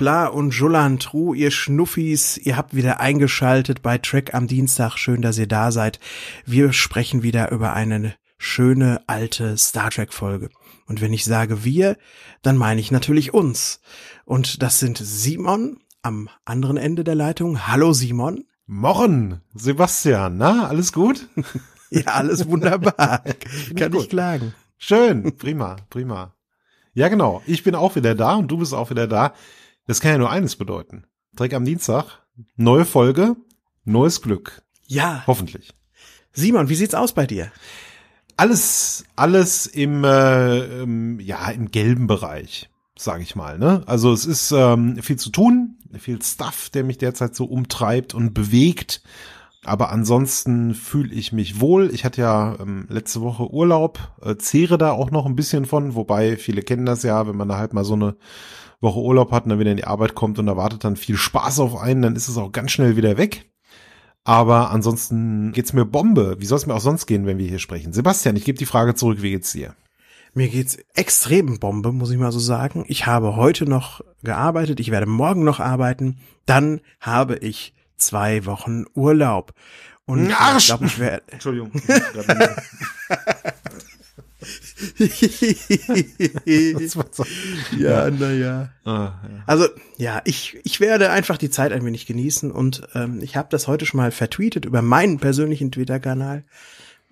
Hoppla und Julantru, ihr Schnuffis, ihr habt wieder eingeschaltet bei Track am Dienstag. Schön, dass ihr da seid. Wir sprechen wieder über eine schöne alte Star Trek Folge. Und wenn ich sage wir, dann meine ich natürlich uns. Und das sind Simon am anderen Ende der Leitung. Hallo Simon. Morgen, Sebastian. Na, alles gut? ja, alles wunderbar. Kann ich klagen. Schön, prima, prima. Ja, genau. Ich bin auch wieder da und du bist auch wieder da. Das kann ja nur eines bedeuten. Direkt am Dienstag, neue Folge, neues Glück. Ja. Hoffentlich. Simon, wie sieht's aus bei dir? Alles, alles im, äh, im ja, im gelben Bereich, sage ich mal. Ne? Also es ist ähm, viel zu tun, viel Stuff, der mich derzeit so umtreibt und bewegt. Aber ansonsten fühle ich mich wohl. Ich hatte ja ähm, letzte Woche Urlaub, äh, zehre da auch noch ein bisschen von, wobei viele kennen das ja, wenn man da halt mal so eine Woche Urlaub hat und dann wieder in die Arbeit kommt und erwartet dann viel Spaß auf einen, dann ist es auch ganz schnell wieder weg. Aber ansonsten geht's mir Bombe. Wie soll es mir auch sonst gehen, wenn wir hier sprechen? Sebastian, ich gebe die Frage zurück, wie geht's dir? Mir geht's extrem Bombe, muss ich mal so sagen. Ich habe heute noch gearbeitet, ich werde morgen noch arbeiten, dann habe ich zwei Wochen Urlaub. Und Arsch! ich glaub, ich werde. Entschuldigung. Ja, naja. Na ah, ja. Also, ja, ich, ich werde einfach die Zeit ein wenig genießen und ähm, ich habe das heute schon mal vertweetet über meinen persönlichen Twitter-Kanal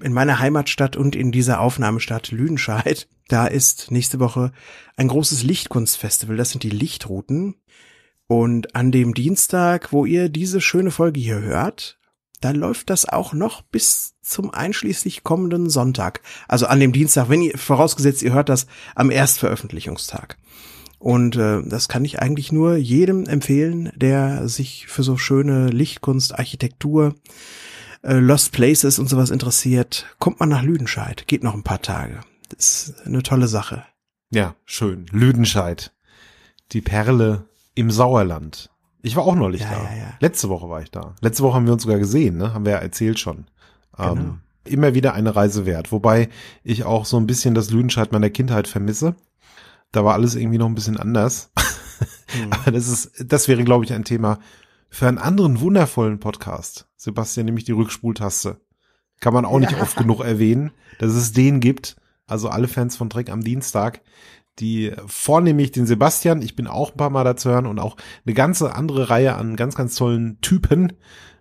in meiner Heimatstadt und in dieser Aufnahmestadt Lüdenscheid. Da ist nächste Woche ein großes Lichtkunstfestival. Das sind die Lichtrouten. Und an dem Dienstag, wo ihr diese schöne Folge hier hört, dann läuft das auch noch bis zum einschließlich kommenden Sonntag. Also an dem Dienstag, wenn ihr, vorausgesetzt, ihr hört das am Erstveröffentlichungstag. Und äh, das kann ich eigentlich nur jedem empfehlen, der sich für so schöne Lichtkunst, Architektur, äh, Lost Places und sowas interessiert. Kommt mal nach Lüdenscheid, geht noch ein paar Tage. Das ist eine tolle Sache. Ja, schön. Lüdenscheid. Die Perle im Sauerland. Ich war auch neulich ja, da. Ja, ja. Letzte Woche war ich da. Letzte Woche haben wir uns sogar gesehen, ne? Haben wir ja erzählt schon. Ähm, genau. Ähm, immer wieder eine Reise wert. Wobei ich auch so ein bisschen das Lüdenscheid meiner Kindheit vermisse. Da war alles irgendwie noch ein bisschen anders. Mhm. Aber das ist, das wäre, glaube ich, ein Thema für einen anderen wundervollen Podcast. Sebastian, nämlich die Rückspultaste. Kann man auch nicht oft genug erwähnen, dass es den gibt. Also alle Fans von Dreck am Dienstag, die vornehmlich den Sebastian, ich bin auch ein paar Mal dazu hören und auch eine ganze andere Reihe an ganz, ganz tollen Typen,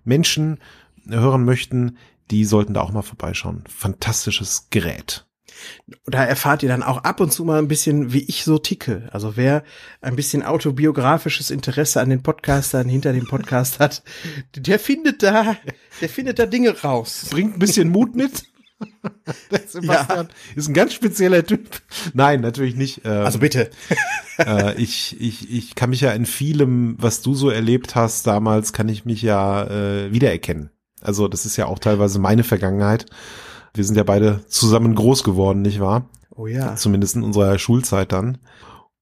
Menschen hören möchten, die sollten da auch mal vorbeischauen. Fantastisches Gerät. Da erfahrt ihr dann auch ab und zu mal ein bisschen, wie ich so ticke. Also wer ein bisschen autobiografisches Interesse an den Podcastern hinter dem Podcast hat, der findet da, der findet da Dinge raus. Bringt ein bisschen Mut mit. Der Sebastian ja. ist ein ganz spezieller Typ. Nein, natürlich nicht. Ähm, also bitte. äh, ich, ich, ich kann mich ja in vielem, was du so erlebt hast damals, kann ich mich ja äh, wiedererkennen. Also das ist ja auch teilweise meine Vergangenheit. Wir sind ja beide zusammen groß geworden, nicht wahr? Oh ja. Zumindest in unserer Schulzeit dann.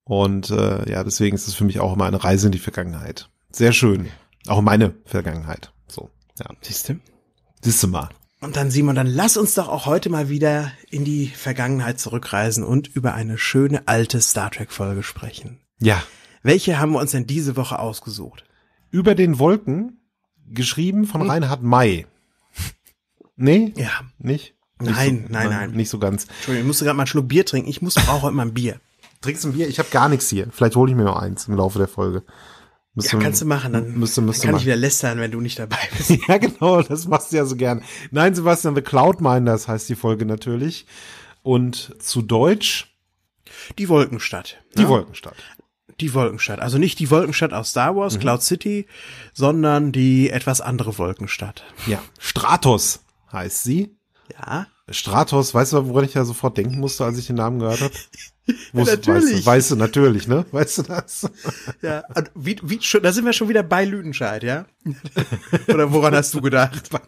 Und äh, ja, deswegen ist es für mich auch immer eine Reise in die Vergangenheit. Sehr schön. Auch meine Vergangenheit. So. Ja. Siehst du? Siehst du mal. Und dann Simon, dann lass uns doch auch heute mal wieder in die Vergangenheit zurückreisen und über eine schöne alte Star Trek Folge sprechen. Ja. Welche haben wir uns denn diese Woche ausgesucht? Über den Wolken, geschrieben von hm. Reinhard May. nee? Ja. Nicht? nicht nein, so, nein, nein. Nicht so ganz. Entschuldigung, ich musste gerade mal einen Schluck Bier trinken. Ich muss auch heute mal ein Bier. Trinkst du ein Bier? Ich habe gar nichts hier. Vielleicht hole ich mir noch eins im Laufe der Folge. Müsste, ja, kannst du machen, dann müsste, müsste kann machen. ich wieder lästern, wenn du nicht dabei bist. ja, genau, das machst du ja so gern. Nein, Sebastian, The Cloud Minders heißt die Folge natürlich. Und zu Deutsch? Die Wolkenstadt. Die ja. Ne? Wolkenstadt. Die Wolkenstadt. Also nicht die Wolkenstadt aus Star Wars, mhm. Cloud City, sondern die etwas andere Wolkenstadt. Ja, Stratos heißt sie. Ja. Stratos, weißt du, woran ich ja sofort denken musste, als ich den Namen gehört habe? ja, natürlich. Weißt du, weißt du, natürlich, ne? Weißt du das? ja, wie, wie, schon, da sind wir schon wieder bei Lüdenscheid, ja? Oder woran hast du gedacht? Bei,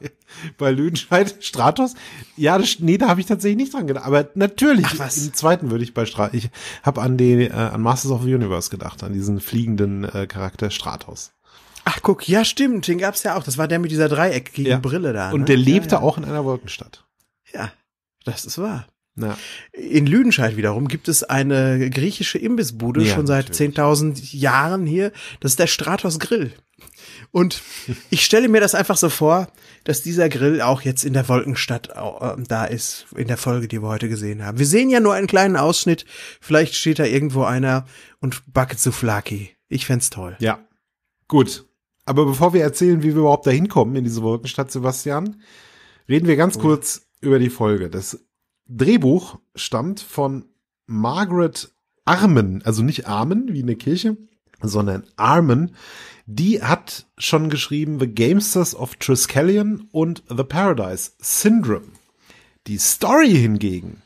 bei Lüdenscheid, Stratos? Ja, das, nee, da habe ich tatsächlich nicht dran gedacht. Aber natürlich, Ach, im zweiten würde ich bei Stratos, ich habe an den, äh, an Masters of the Universe gedacht, an diesen fliegenden äh, Charakter Stratos. Ach, guck, ja, stimmt, den gab's ja auch. Das war der mit dieser Dreieckigen ja. Brille da. Ne? Und der lebte ja, ja. auch in einer Wolkenstadt. Ja, das ist wahr. Ja. In Lüdenscheid wiederum gibt es eine griechische Imbissbude ja, schon seit 10.000 Jahren hier. Das ist der Stratos Grill. Und ich stelle mir das einfach so vor, dass dieser Grill auch jetzt in der Wolkenstadt äh, da ist, in der Folge, die wir heute gesehen haben. Wir sehen ja nur einen kleinen Ausschnitt. Vielleicht steht da irgendwo einer und backt Souflaki. Ich fänd's toll. Ja. Gut. Aber bevor wir erzählen, wie wir überhaupt da hinkommen in diese Wolkenstadt, Sebastian, reden wir ganz oh. kurz über die Folge. Das Drehbuch stammt von Margaret Armen, also nicht Armen wie eine Kirche, sondern Armen. Die hat schon geschrieben The Gamesters of Triskelion und The Paradise Syndrome. Die Story hingegen,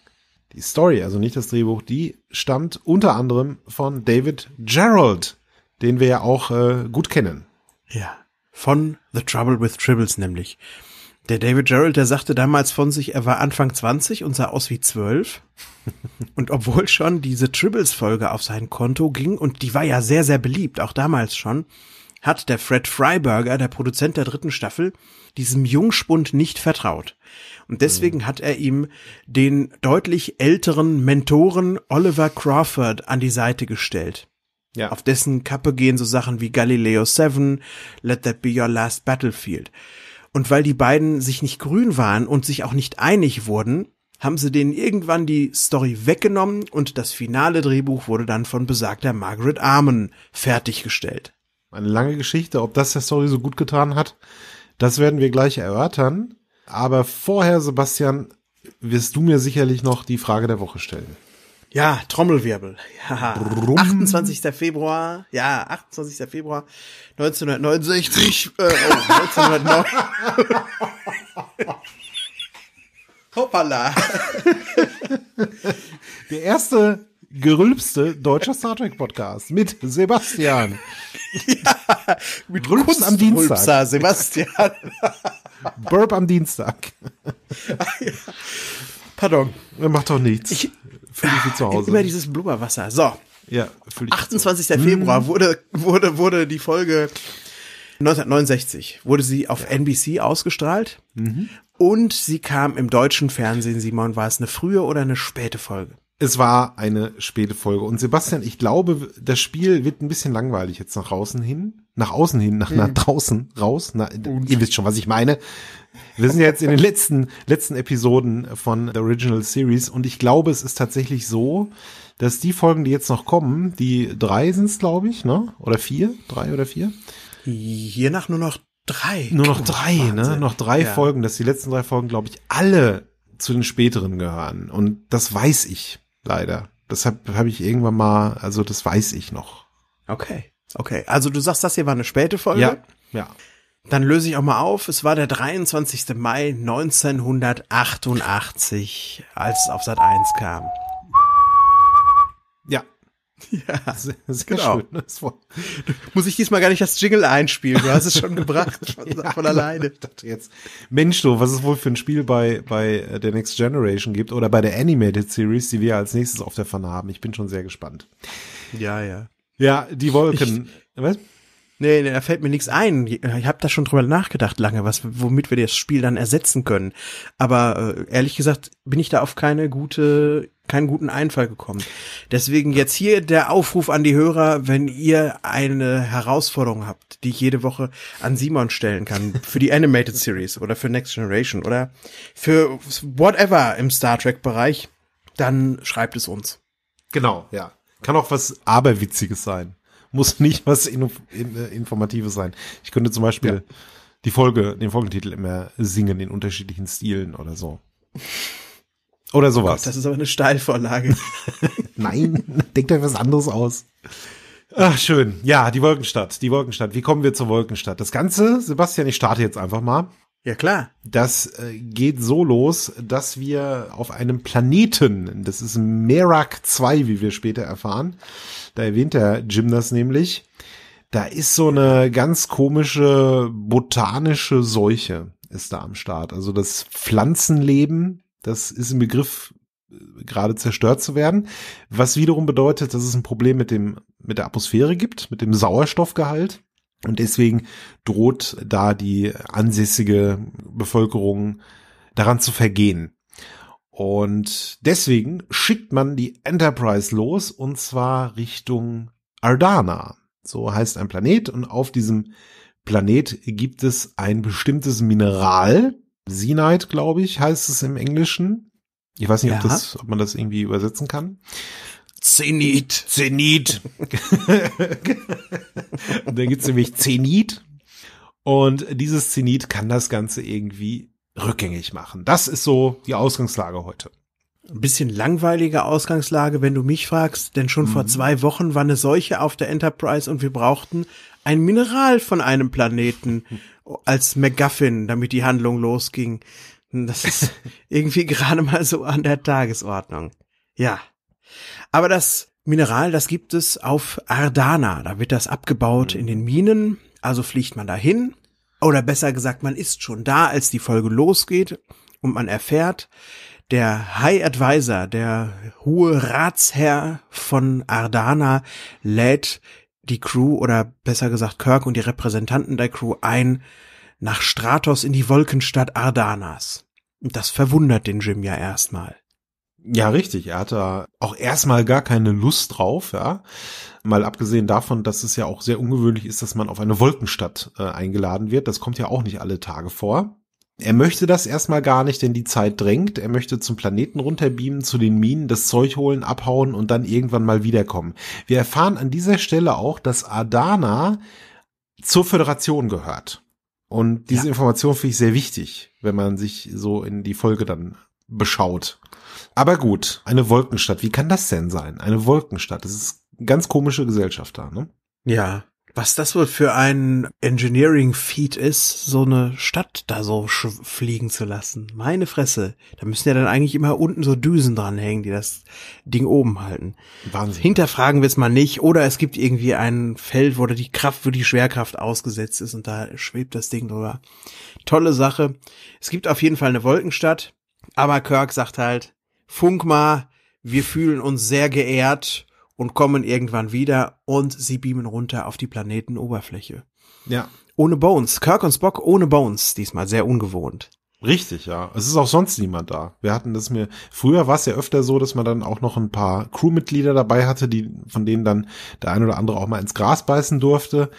die Story, also nicht das Drehbuch, die stammt unter anderem von David Gerald, den wir ja auch äh, gut kennen. Ja, von The Trouble with Tribbles nämlich. Der David Gerald, der sagte damals von sich, er war Anfang 20 und sah aus wie 12. und obwohl schon diese Tribbles-Folge auf sein Konto ging, und die war ja sehr, sehr beliebt, auch damals schon, hat der Fred Freiberger, der Produzent der dritten Staffel, diesem Jungspund nicht vertraut. Und deswegen mhm. hat er ihm den deutlich älteren Mentoren Oliver Crawford an die Seite gestellt. Ja. Auf dessen Kappe gehen so Sachen wie Galileo 7, Let That Be Your Last Battlefield. Und weil die beiden sich nicht grün waren und sich auch nicht einig wurden, haben sie denen irgendwann die Story weggenommen und das finale Drehbuch wurde dann von besagter Margaret Armen fertiggestellt. Eine lange Geschichte, ob das der Story so gut getan hat, das werden wir gleich erörtern. Aber vorher, Sebastian, wirst du mir sicherlich noch die Frage der Woche stellen. Ja, Trommelwirbel. Ja. 28. Februar, ja, 28. Februar 1969, äh, oh, Hoppala. Der erste gerülpste deutscher Star Trek Podcast mit Sebastian. ja, mit Rülps Kunst am Dienstag. Rülpser, Sebastian. Burp am Dienstag. Ah, Pardon. Macht doch nichts. Ich, Fühlen Sie zu Hause. Über dieses Blubberwasser. So. Ja, fühl ich 28. So. Februar mm. wurde, wurde, wurde die Folge 1969 wurde sie auf ja. NBC ausgestrahlt mhm. und sie kam im deutschen Fernsehen, Simon, war es eine frühe oder eine späte Folge? Es war eine späte Folge. Und Sebastian, ich glaube, das Spiel wird ein bisschen langweilig jetzt nach außen hin. Nach außen hin, nach, nach mhm. draußen, raus. Na, ihr wisst schon, was ich meine. Wir sind ja jetzt in den letzten, letzten Episoden von der Original Series und ich glaube, es ist tatsächlich so, dass die Folgen, die jetzt noch kommen, die drei sind es, glaube ich, ne? Oder vier? Drei oder vier? Je nach nur noch drei. Nur noch oh, drei, ne? Wahnsinn. ne? Noch drei ja. Folgen, dass die letzten drei Folgen, glaube ich, alle zu den späteren gehören. Und das weiß ich. Leider. Deshalb habe ich irgendwann mal, also das weiß ich noch. Okay, okay. Also du sagst, das hier war eine späte Folge? Ja, ja. Dann löse ich auch mal auf. Es war der 23. Mai 1988, als es auf Sat 1 kam. Ja, sehr, sehr genau. schön. Das war, muss ich diesmal gar nicht das Jingle einspielen, du hast es schon gebracht, von, ja, von genau. alleine. Ich dachte jetzt, Mensch, du, was es wohl für ein Spiel bei, bei äh, der Next Generation gibt oder bei der Animated Series, die wir als nächstes auf der Pfanne haben. Ich bin schon sehr gespannt. Ja, ja. Ja, die Wolken. Ich, was? Nee, nee, da fällt mir nichts ein. Ich habe da schon drüber nachgedacht lange, was, womit wir das Spiel dann ersetzen können. Aber äh, ehrlich gesagt bin ich da auf keine gute keinen guten Einfall gekommen. Deswegen jetzt hier der Aufruf an die Hörer, wenn ihr eine Herausforderung habt, die ich jede Woche an Simon stellen kann, für die Animated Series oder für Next Generation oder für whatever im Star Trek-Bereich, dann schreibt es uns. Genau, ja. Kann auch was Aberwitziges sein. Muss nicht was in, in, äh, Informatives sein. Ich könnte zum Beispiel ja. die Folge, den Folgentitel immer singen in unterschiedlichen Stilen oder so. Oder oh sowas. Gott, das ist aber eine Steilvorlage. Nein, denkt euch was anderes aus. Ach, schön. Ja, die Wolkenstadt, die Wolkenstadt. Wie kommen wir zur Wolkenstadt? Das Ganze, Sebastian, ich starte jetzt einfach mal. Ja, klar. Das äh, geht so los, dass wir auf einem Planeten, das ist Merak 2, wie wir später erfahren, da erwähnt der Jim das nämlich, da ist so eine ganz komische botanische Seuche ist da am Start. Also das Pflanzenleben das ist im Begriff äh, gerade zerstört zu werden, was wiederum bedeutet, dass es ein Problem mit dem mit der Atmosphäre gibt, mit dem Sauerstoffgehalt und deswegen droht da die ansässige Bevölkerung daran zu vergehen. Und deswegen schickt man die Enterprise los und zwar Richtung Ardana. So heißt ein Planet und auf diesem Planet gibt es ein bestimmtes Mineral, Seanight, glaube ich, heißt es im Englischen. Ich weiß nicht, ja. ob, das, ob man das irgendwie übersetzen kann. Zenit. Zenit. und da gibt's nämlich Zenit. Und dieses Zenit kann das Ganze irgendwie rückgängig machen. Das ist so die Ausgangslage heute. Ein bisschen langweilige Ausgangslage, wenn du mich fragst, denn schon mhm. vor zwei Wochen war eine Seuche auf der Enterprise und wir brauchten ein Mineral von einem Planeten als MacGuffin, damit die Handlung losging. Hm, das ist irgendwie gerade mal so an der Tagesordnung. Ja. Aber das Mineral, das gibt es auf Ardana. Da wird das abgebaut hm. in den Minen. Also fliegt man dahin. Oder besser gesagt, man ist schon da, als die Folge losgeht. Und man erfährt, der High Advisor, der hohe Ratsherr von Ardana, lädt die Crew oder besser gesagt Kirk und die Repräsentanten der Crew ein nach Stratos in die Wolkenstadt Ardanas. Und das verwundert den Jim ja erstmal. Ja, richtig. Er hatte auch erstmal gar keine Lust drauf, ja. Mal abgesehen davon, dass es ja auch sehr ungewöhnlich ist, dass man auf eine Wolkenstadt äh, eingeladen wird. Das kommt ja auch nicht alle Tage vor. Er möchte das erstmal gar nicht, denn die Zeit drängt. Er möchte zum Planeten runterbeamen, zu den Minen, das Zeug holen, abhauen und dann irgendwann mal wiederkommen. Wir erfahren an dieser Stelle auch, dass Adana zur Föderation gehört. Und diese ja. Information finde ich sehr wichtig, wenn man sich so in die Folge dann beschaut. Aber gut, eine Wolkenstadt, wie kann das denn sein? Eine Wolkenstadt, das ist ganz komische Gesellschaft da, ne? Ja, was das wohl für ein engineering feed ist, so eine Stadt da so fliegen zu lassen. Meine Fresse. Da müssen ja dann eigentlich immer unten so Düsen dranhängen, die das Ding oben halten. Wahnsinn. Hinterfragen wir es mal nicht. Oder es gibt irgendwie ein Feld, wo die Kraft, wo die Schwerkraft ausgesetzt ist und da schwebt das Ding drüber. Tolle Sache. Es gibt auf jeden Fall eine Wolkenstadt. Aber Kirk sagt halt, Funk mal, wir fühlen uns sehr geehrt und kommen irgendwann wieder und sie beamen runter auf die Planetenoberfläche. Ja. Ohne Bones. Kirk und Spock ohne Bones. Diesmal sehr ungewohnt. Richtig, ja. Es ist auch sonst niemand da. Wir hatten das mir, früher war es ja öfter so, dass man dann auch noch ein paar Crewmitglieder dabei hatte, die, von denen dann der ein oder andere auch mal ins Gras beißen durfte.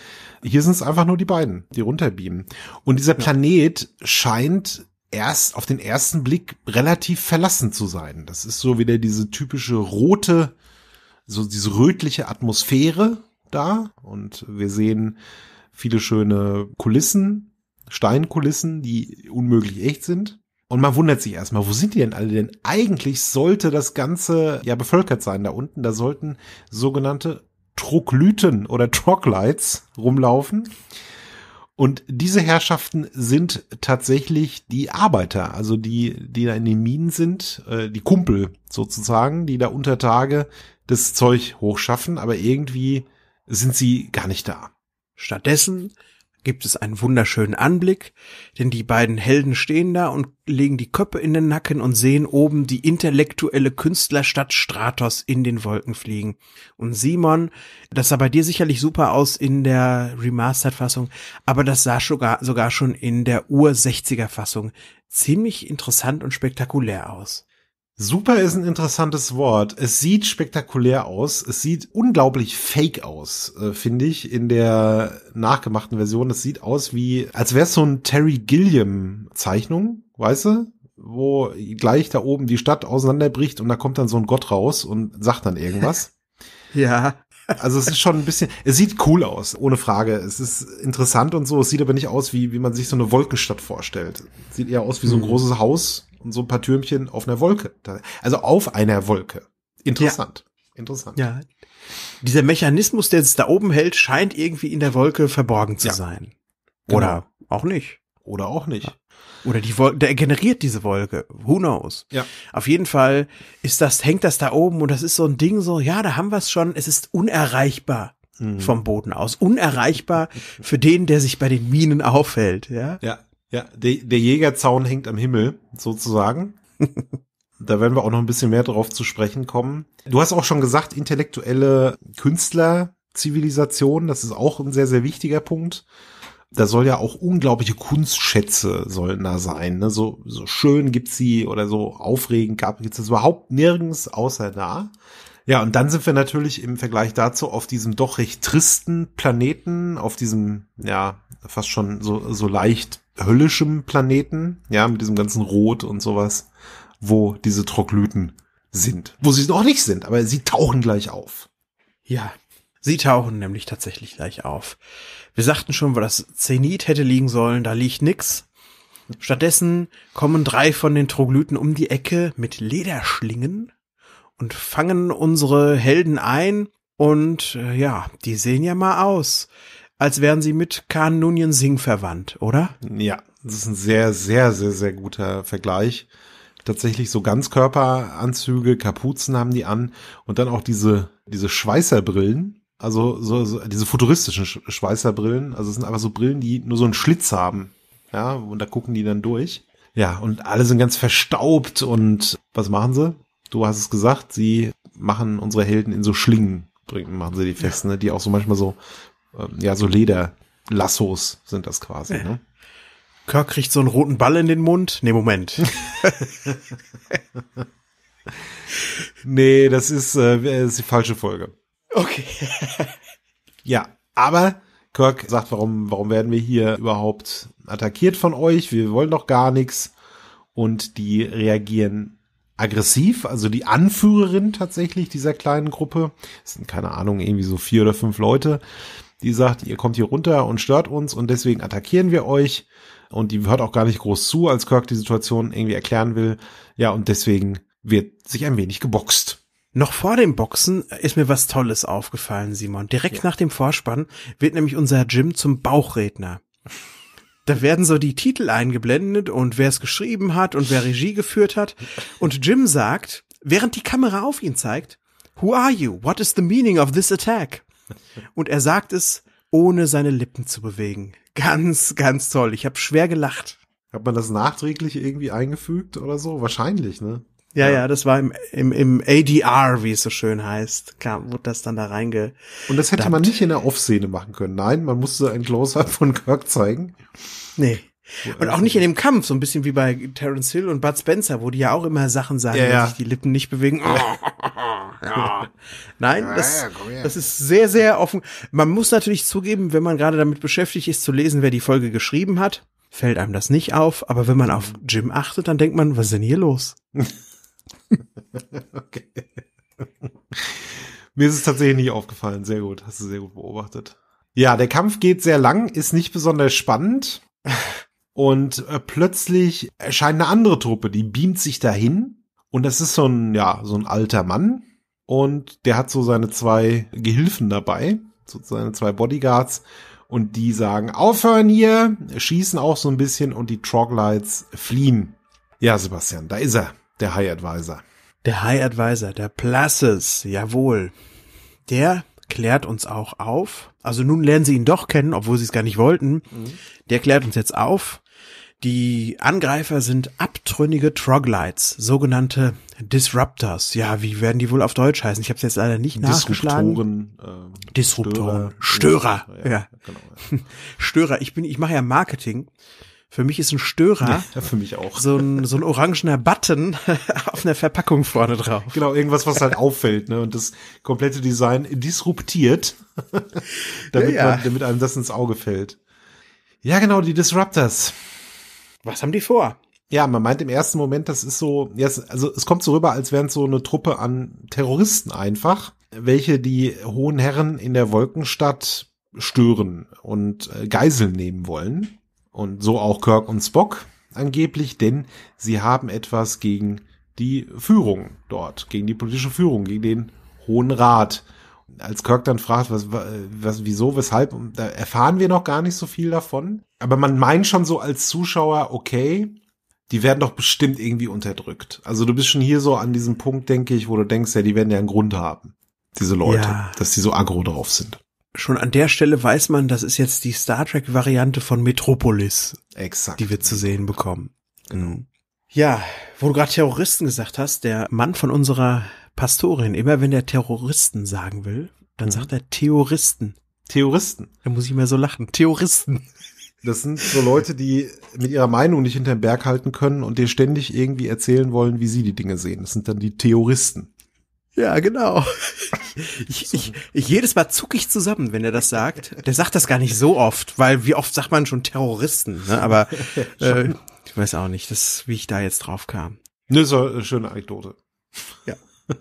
Hier sind es einfach nur die beiden, die runterbeamen. Und dieser Planet ja. scheint erst auf den ersten Blick relativ verlassen zu sein. Das ist so wieder diese typische rote so diese rötliche Atmosphäre da und wir sehen viele schöne Kulissen, Steinkulissen, die unmöglich echt sind. Und man wundert sich erstmal, wo sind die denn alle denn? Eigentlich sollte das Ganze ja bevölkert sein da unten. Da sollten sogenannte Troglyten oder Troglites rumlaufen. Und diese Herrschaften sind tatsächlich die Arbeiter, also die, die da in den Minen sind, äh, die Kumpel sozusagen, die da unter Tage das Zeug hochschaffen, aber irgendwie sind sie gar nicht da. Stattdessen gibt es einen wunderschönen Anblick, denn die beiden Helden stehen da und legen die Köpfe in den Nacken und sehen oben die intellektuelle Künstlerstadt Stratos in den Wolken fliegen. Und Simon, das sah bei dir sicherlich super aus in der Remastered-Fassung, aber das sah sogar, sogar schon in der Ur-60er-Fassung ziemlich interessant und spektakulär aus. Super ist ein interessantes Wort. Es sieht spektakulär aus. Es sieht unglaublich fake aus, äh, finde ich, in der nachgemachten Version. Es sieht aus wie, als wäre es so ein Terry Gilliam Zeichnung, weißt du? Wo gleich da oben die Stadt auseinanderbricht und da kommt dann so ein Gott raus und sagt dann irgendwas. ja. Also es ist schon ein bisschen, es sieht cool aus, ohne Frage. Es ist interessant und so. Es sieht aber nicht aus, wie, wie man sich so eine Wolkenstadt vorstellt. Es sieht eher aus wie so ein hm. großes Haus und so ein paar Türmchen auf einer Wolke. Also auf einer Wolke. Interessant. Ja. Interessant. Ja. Dieser Mechanismus, der es da oben hält, scheint irgendwie in der Wolke verborgen zu ja. sein. Genau. Oder genau. auch nicht. Oder auch nicht. Oder die Wolke, der generiert diese Wolke. Who knows? Ja. Auf jeden Fall ist das, hängt das da oben und das ist so ein Ding so, ja, da haben wir es schon. Es ist unerreichbar mhm. vom Boden aus. Unerreichbar für den, der sich bei den Minen aufhält, ja. Ja. Ja, der, der Jägerzaun hängt am Himmel, sozusagen. da werden wir auch noch ein bisschen mehr drauf zu sprechen kommen. Du hast auch schon gesagt, intellektuelle Künstler, Zivilisation, das ist auch ein sehr, sehr wichtiger Punkt. Da soll ja auch unglaubliche Kunstschätze sollen da sein. Ne? So, so schön gibt's sie oder so aufregend gab es das überhaupt nirgends außer da. Ja, und dann sind wir natürlich im Vergleich dazu auf diesem doch recht tristen Planeten, auf diesem, ja, fast schon so, so leicht höllischem Planeten, ja, mit diesem ganzen Rot und sowas, wo diese Troglüten sind. Wo sie noch nicht sind, aber sie tauchen gleich auf. Ja, sie tauchen nämlich tatsächlich gleich auf. Wir sagten schon, wo das Zenit hätte liegen sollen, da liegt nix. Stattdessen kommen drei von den Troglüten um die Ecke mit Lederschlingen und fangen unsere Helden ein. Und äh, ja, die sehen ja mal aus als wären sie mit Khan Noonien Singh verwandt, oder? Ja, das ist ein sehr, sehr, sehr, sehr guter Vergleich. Tatsächlich so Ganzkörperanzüge, Kapuzen haben die an und dann auch diese, diese Schweißerbrillen, also so, so diese futuristischen Schweißerbrillen, also es sind einfach so Brillen, die nur so einen Schlitz haben. Ja, und da gucken die dann durch. Ja, und alle sind ganz verstaubt und was machen sie? Du hast es gesagt, sie machen unsere Helden in so Schlingen bringen, machen sie die fest, ja. ne? Die auch so manchmal so ähm, ja, so Lederlassos sind das quasi, ne? Kirk kriegt so einen roten Ball in den Mund. Nee, Moment. nee, das ist, äh, ist die falsche Folge. Okay. ja, aber Kirk sagt, warum, warum werden wir hier überhaupt attackiert von euch? Wir wollen doch gar nichts. Und die reagieren aggressiv, also die Anführerin tatsächlich dieser kleinen Gruppe, das sind keine Ahnung, irgendwie so vier oder fünf Leute, die sagt, ihr kommt hier runter und stört uns und deswegen attackieren wir euch. Und die hört auch gar nicht groß zu, als Kirk die Situation irgendwie erklären will. Ja, und deswegen wird sich ein wenig geboxt. Noch vor dem Boxen ist mir was Tolles aufgefallen, Simon. Direkt ja. nach dem Vorspann wird nämlich unser Jim zum Bauchredner. Da werden so die Titel eingeblendet und wer es geschrieben hat und wer Regie geführt hat. Und Jim sagt, während die Kamera auf ihn zeigt, Who are you? What is the meaning of this attack? Und er sagt es, ohne seine Lippen zu bewegen. Ganz, ganz toll. Ich habe schwer gelacht. Hat man das nachträglich irgendwie eingefügt oder so? Wahrscheinlich, ne? Ja, ja, ja das war im, im, im ADR, wie es so schön heißt, Klar, wurde das dann da reinge. Und das hätte man nicht in der Off-Szene machen können. Nein, man musste ein Close-Up von Kirk zeigen. Nee. Und auch nicht in dem Kampf, so ein bisschen wie bei Terence Hill und Bud Spencer, wo die ja auch immer Sachen sagen, ja, ja. wenn sich die Lippen nicht bewegen. Ja. Nein, das, ja, das ist sehr, sehr offen. Man muss natürlich zugeben, wenn man gerade damit beschäftigt ist, zu lesen, wer die Folge geschrieben hat, fällt einem das nicht auf. Aber wenn man auf Jim achtet, dann denkt man, was ist denn hier los? okay. Mir ist es tatsächlich nicht aufgefallen. Sehr gut. Hast du sehr gut beobachtet. Ja, der Kampf geht sehr lang, ist nicht besonders spannend. Und äh, plötzlich erscheint eine andere Truppe, die beamt sich dahin. Und das ist so ein, ja, so ein alter Mann, und der hat so seine zwei Gehilfen dabei, so seine zwei Bodyguards und die sagen aufhören hier, schießen auch so ein bisschen und die Troglites fliehen. Ja, Sebastian, da ist er, der High Advisor. Der High Advisor, der Plasses, jawohl. Der klärt uns auch auf. Also nun lernen sie ihn doch kennen, obwohl sie es gar nicht wollten. Mhm. Der klärt uns jetzt auf, die Angreifer sind abtrünnige Troglites, sogenannte Disruptors. Ja, wie werden die wohl auf Deutsch heißen? Ich habe es jetzt leider nicht Disruptoren, nachgeschlagen. Äh, Disruptoren, Störer. Störer. Ja, ja. Genau, ja. Störer. Ich bin, ich mache ja Marketing. Für mich ist ein Störer. Ja, für mich auch. So ein, so ein orangener Button auf einer Verpackung vorne drauf. Genau, irgendwas, was halt auffällt, ne? Und das komplette Design disruptiert, damit, ja, ja. Man, damit einem das ins Auge fällt. Ja, genau, die Disruptors. Was haben die vor? Ja, man meint im ersten Moment, das ist so, jetzt, also es kommt so rüber, als wären es so eine Truppe an Terroristen einfach, welche die hohen Herren in der Wolkenstadt stören und äh, Geiseln nehmen wollen. Und so auch Kirk und Spock angeblich, denn sie haben etwas gegen die Führung dort, gegen die politische Führung, gegen den Hohen Rat. Als Kirk dann fragt, was, äh, was, wieso, weshalb, da erfahren wir noch gar nicht so viel davon. Aber man meint schon so als Zuschauer, okay, die werden doch bestimmt irgendwie unterdrückt. Also du bist schon hier so an diesem Punkt, denke ich, wo du denkst, ja, die werden ja einen Grund haben, diese Leute, ja. dass die so aggro drauf sind. Schon an der Stelle weiß man, das ist jetzt die Star Trek-Variante von Metropolis. Exakt. Die wir zu sehen bekommen. Genau. Mhm. Ja, wo du gerade Terroristen gesagt hast, der Mann von unserer Pastorin, immer wenn der Terroristen sagen will, dann mhm. sagt er Theoristen. Theoristen. Da muss ich mir so lachen. Theoristen. Das sind so Leute, die mit ihrer Meinung nicht hinterm Berg halten können und dir ständig irgendwie erzählen wollen, wie sie die Dinge sehen. Das sind dann die Theoristen. Ja, genau. Ich, ich, ich, jedes Mal zucke ich zusammen, wenn er das sagt. Der sagt das gar nicht so oft, weil wie oft sagt man schon Terroristen, ne? aber äh, ich weiß auch nicht, dass, wie ich da jetzt drauf kam. Ne, so eine schöne Anekdote. Ja.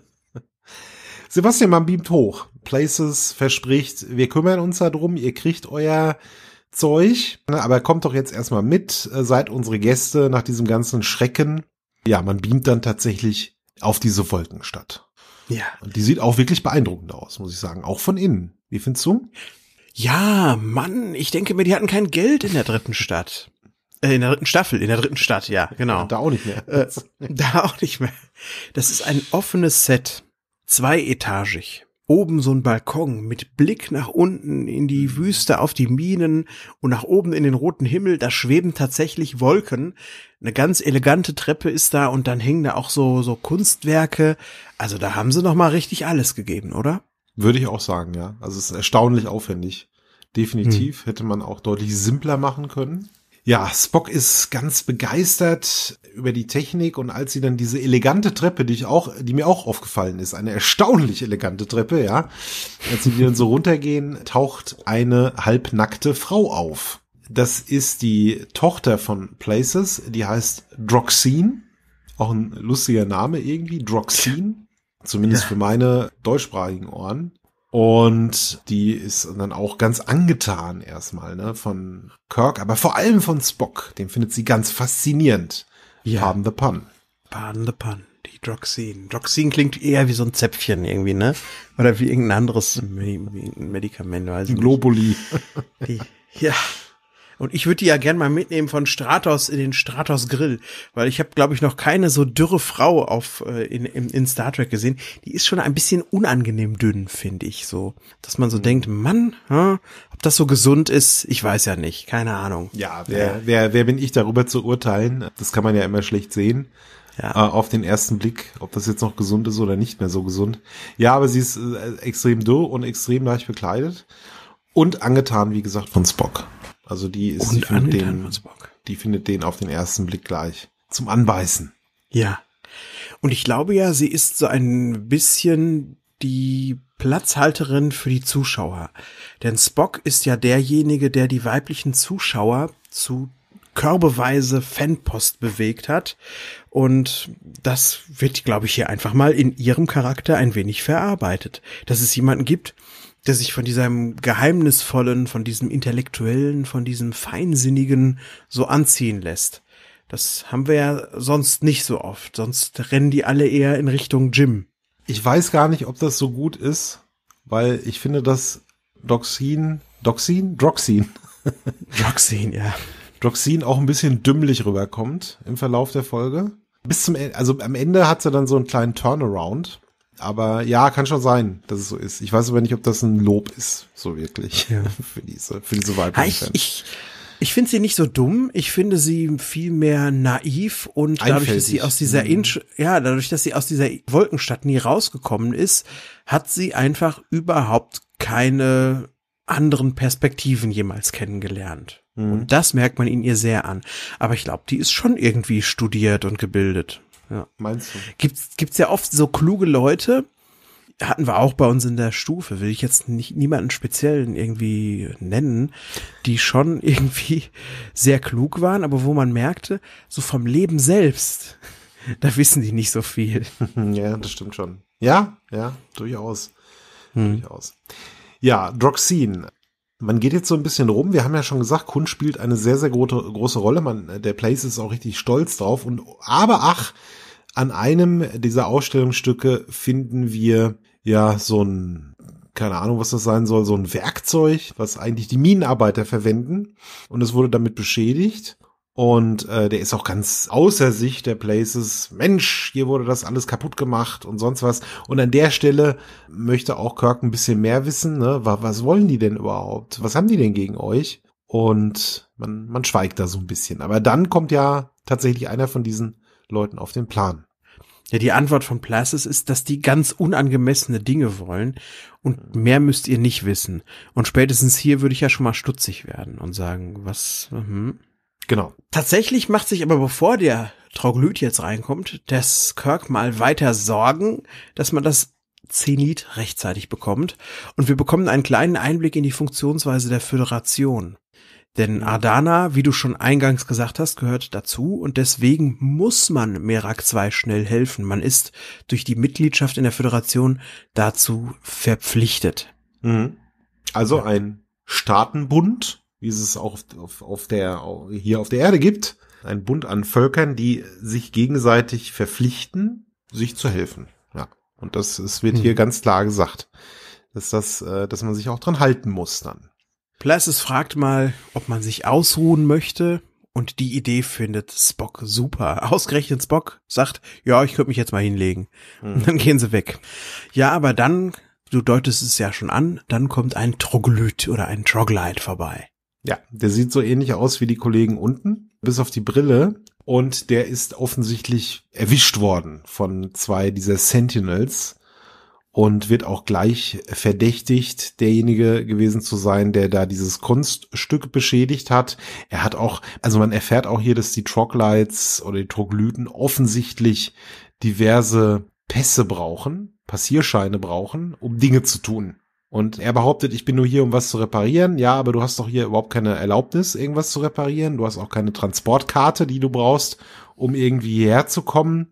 Sebastian, man beamt hoch. Places verspricht, wir kümmern uns darum, ihr kriegt euer Zeug. Aber kommt doch jetzt erstmal mit, äh, seid unsere Gäste nach diesem ganzen Schrecken. Ja, man beamt dann tatsächlich auf diese Wolkenstadt. Ja. Und die sieht auch wirklich beeindruckend aus, muss ich sagen. Auch von innen. Wie findest du? Ja, Mann, ich denke mir, die hatten kein Geld in der dritten Stadt. Äh, in der dritten Staffel, in der dritten Stadt, ja, genau. Da auch nicht mehr. Äh, da auch nicht mehr. Das ist ein offenes Set. Zweietagig oben so ein Balkon mit Blick nach unten in die mhm. Wüste auf die Minen und nach oben in den roten Himmel, da schweben tatsächlich Wolken. Eine ganz elegante Treppe ist da und dann hängen da auch so so Kunstwerke. Also da haben sie noch mal richtig alles gegeben, oder? Würde ich auch sagen, ja. Also es ist erstaunlich aufwendig. Definitiv hm. hätte man auch deutlich simpler machen können. Ja, Spock ist ganz begeistert über die Technik und als sie dann diese elegante Treppe, die ich auch, die mir auch aufgefallen ist, eine erstaunlich elegante Treppe, ja, als sie dann so runtergehen, taucht eine halbnackte Frau auf. Das ist die Tochter von Places, die heißt Droxine. Auch ein lustiger Name irgendwie, Droxine. Zumindest für meine deutschsprachigen Ohren. Und die ist dann auch ganz angetan erstmal, ne, von Kirk, aber vor allem von Spock. Den findet sie ganz faszinierend. Ja. Pardon the pun. Pardon the pun. Die Droxin. Droxin klingt eher wie so ein Zäpfchen irgendwie, ne? Oder wie irgendein anderes Medikament, weiß ich Globuli. Nicht. Die, ja. Und ich würde die ja gern mal mitnehmen von Stratos in den Stratos Grill, weil ich habe, glaube ich, noch keine so dürre Frau auf äh, in, in, in Star Trek gesehen. Die ist schon ein bisschen unangenehm dünn, finde ich so, dass man so mhm. denkt, Mann, hä, ob das so gesund ist, ich weiß ja nicht, keine Ahnung. Ja, wer, ja. wer, wer bin ich darüber zu urteilen? Das kann man ja immer schlecht sehen. Ja. Äh, auf den ersten Blick, ob das jetzt noch gesund ist oder nicht mehr so gesund. Ja, aber sie ist äh, extrem dürr und extrem leicht bekleidet und angetan, wie gesagt, von Spock. Also die ist und die findet, den, die findet den auf den ersten Blick gleich. Zum Anbeißen. Ja. Und ich glaube ja, sie ist so ein bisschen die Platzhalterin für die Zuschauer. Denn Spock ist ja derjenige, der die weiblichen Zuschauer zu körbeweise Fanpost bewegt hat. Und das wird, glaube ich, hier einfach mal in ihrem Charakter ein wenig verarbeitet. Dass es jemanden gibt, der sich von diesem geheimnisvollen, von diesem intellektuellen, von diesem feinsinnigen so anziehen lässt. Das haben wir ja sonst nicht so oft. Sonst rennen die alle eher in Richtung Jim. Ich weiß gar nicht, ob das so gut ist, weil ich finde, dass Doxin, Doxin, Droxin, Droxin, ja. Droxin auch ein bisschen dümmlich rüberkommt im Verlauf der Folge. Bis zum e-, also am Ende hat sie dann so einen kleinen Turnaround aber ja, kann schon sein, dass es so ist. Ich weiß aber nicht, ob das ein Lob ist, so wirklich, ja. für diese, für diese weiblichen ich, Ich, ich finde sie nicht so dumm. Ich finde sie viel mehr naiv und Einfältig. dadurch, dass sie aus dieser mhm. Inch, ja, dadurch, dass sie aus dieser Wolkenstadt nie rausgekommen ist, hat sie einfach überhaupt keine anderen Perspektiven jemals kennengelernt. Mhm. Und das merkt man in ihr sehr an. Aber ich glaube, die ist schon irgendwie studiert und gebildet. Ja. Meinst du? Gibt es ja oft so kluge Leute, hatten wir auch bei uns in der Stufe, will ich jetzt nicht, niemanden speziellen irgendwie nennen, die schon irgendwie sehr klug waren, aber wo man merkte, so vom Leben selbst, da wissen die nicht so viel. Ja, das stimmt schon. Ja, ja, durchaus. Hm. Durchaus. Ja, Droxine. Man geht jetzt so ein bisschen rum. Wir haben ja schon gesagt, Kunst spielt eine sehr, sehr große, große Rolle. Man, der Place ist auch richtig stolz drauf. Und, aber ach, an einem dieser Ausstellungsstücke finden wir ja so ein keine Ahnung, was das sein soll, so ein Werkzeug, was eigentlich die Minenarbeiter verwenden. Und es wurde damit beschädigt. Und äh, der ist auch ganz außer sich, der Places. Mensch, hier wurde das alles kaputt gemacht und sonst was. Und an der Stelle möchte auch Kirk ein bisschen mehr wissen. Ne? Was, was wollen die denn überhaupt? Was haben die denn gegen euch? Und man, man schweigt da so ein bisschen. Aber dann kommt ja tatsächlich einer von diesen Leuten auf den Plan? Ja, die Antwort von Plassis ist, dass die ganz unangemessene Dinge wollen und mehr müsst ihr nicht wissen. Und spätestens hier würde ich ja schon mal stutzig werden und sagen, was, hm. Genau. Tatsächlich macht sich aber, bevor der Troglyt jetzt reinkommt, dass Kirk mal weiter sorgen, dass man das Zenit rechtzeitig bekommt. Und wir bekommen einen kleinen Einblick in die Funktionsweise der Föderation. Denn Ardana, wie du schon eingangs gesagt hast, gehört dazu und deswegen muss man Merak 2 schnell helfen. Man ist durch die Mitgliedschaft in der Föderation dazu verpflichtet. Mhm. Also ja. ein Staatenbund, wie es es auch auf, auf der, hier auf der Erde gibt. Ein Bund an Völkern, die sich gegenseitig verpflichten, sich zu helfen. Ja. Und das, es wird mhm. hier ganz klar gesagt, dass das, äh, dass man sich auch dran halten muss dann. Places fragt mal, ob man sich ausruhen möchte. Und die Idee findet Spock super. Ausgerechnet Spock sagt, ja, ich könnte mich jetzt mal hinlegen. Mhm. Und dann gehen sie weg. Ja, aber dann, du deutest es ja schon an, dann kommt ein Troglyt oder ein Troglodyte vorbei. Ja, der sieht so ähnlich aus wie die Kollegen unten, bis auf die Brille. Und der ist offensichtlich erwischt worden von zwei dieser Sentinels und wird auch gleich verdächtigt, derjenige gewesen zu sein, der da dieses Kunststück beschädigt hat. Er hat auch, also man erfährt auch hier, dass die Troglites oder die Troglüten offensichtlich diverse Pässe brauchen, Passierscheine brauchen, um Dinge zu tun. Und er behauptet, ich bin nur hier, um was zu reparieren. Ja, aber du hast doch hier überhaupt keine Erlaubnis, irgendwas zu reparieren. Du hast auch keine Transportkarte, die du brauchst, um irgendwie hierher zu kommen.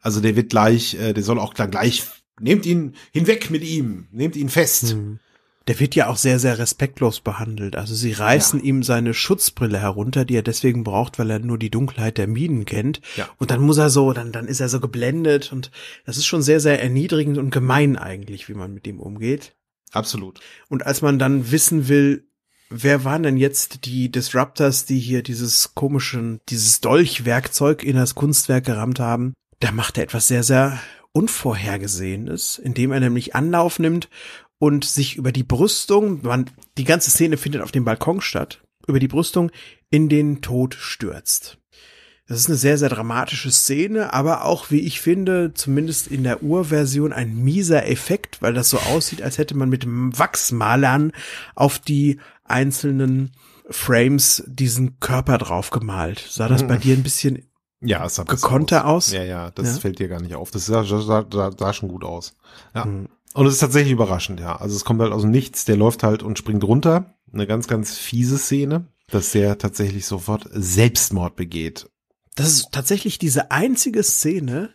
Also der wird gleich, äh, der soll auch gleich Nehmt ihn hinweg mit ihm, nehmt ihn fest. Mhm. Der wird ja auch sehr, sehr respektlos behandelt. Also sie reißen ja. ihm seine Schutzbrille herunter, die er deswegen braucht, weil er nur die Dunkelheit der Minen kennt. Ja. Und dann muss er so, dann, dann ist er so geblendet und das ist schon sehr, sehr erniedrigend und gemein eigentlich, wie man mit ihm umgeht. Absolut. Und als man dann wissen will, wer waren denn jetzt die Disruptors, die hier dieses komischen, dieses Dolchwerkzeug in das Kunstwerk gerammt haben, da macht er etwas sehr, sehr Unvorhergesehenes, indem er nämlich Anlauf nimmt und sich über die Brüstung, man, die ganze Szene findet auf dem Balkon statt, über die Brüstung in den Tod stürzt. Das ist eine sehr, sehr dramatische Szene, aber auch, wie ich finde, zumindest in der Urversion ein mieser Effekt, weil das so aussieht, als hätte man mit Wachsmalern auf die einzelnen Frames diesen Körper drauf gemalt. Sah das bei mhm. dir ein bisschen ja, es sah gekonnter aus. aus. Ja, ja, das ja. fällt dir gar nicht auf. Das sah, sah, sah schon gut aus. Ja. Mhm. Und es ist tatsächlich überraschend, ja. Also es kommt halt aus dem Nichts, der läuft halt und springt runter. Eine ganz, ganz fiese Szene, dass der tatsächlich sofort Selbstmord begeht. Das ist tatsächlich diese einzige Szene,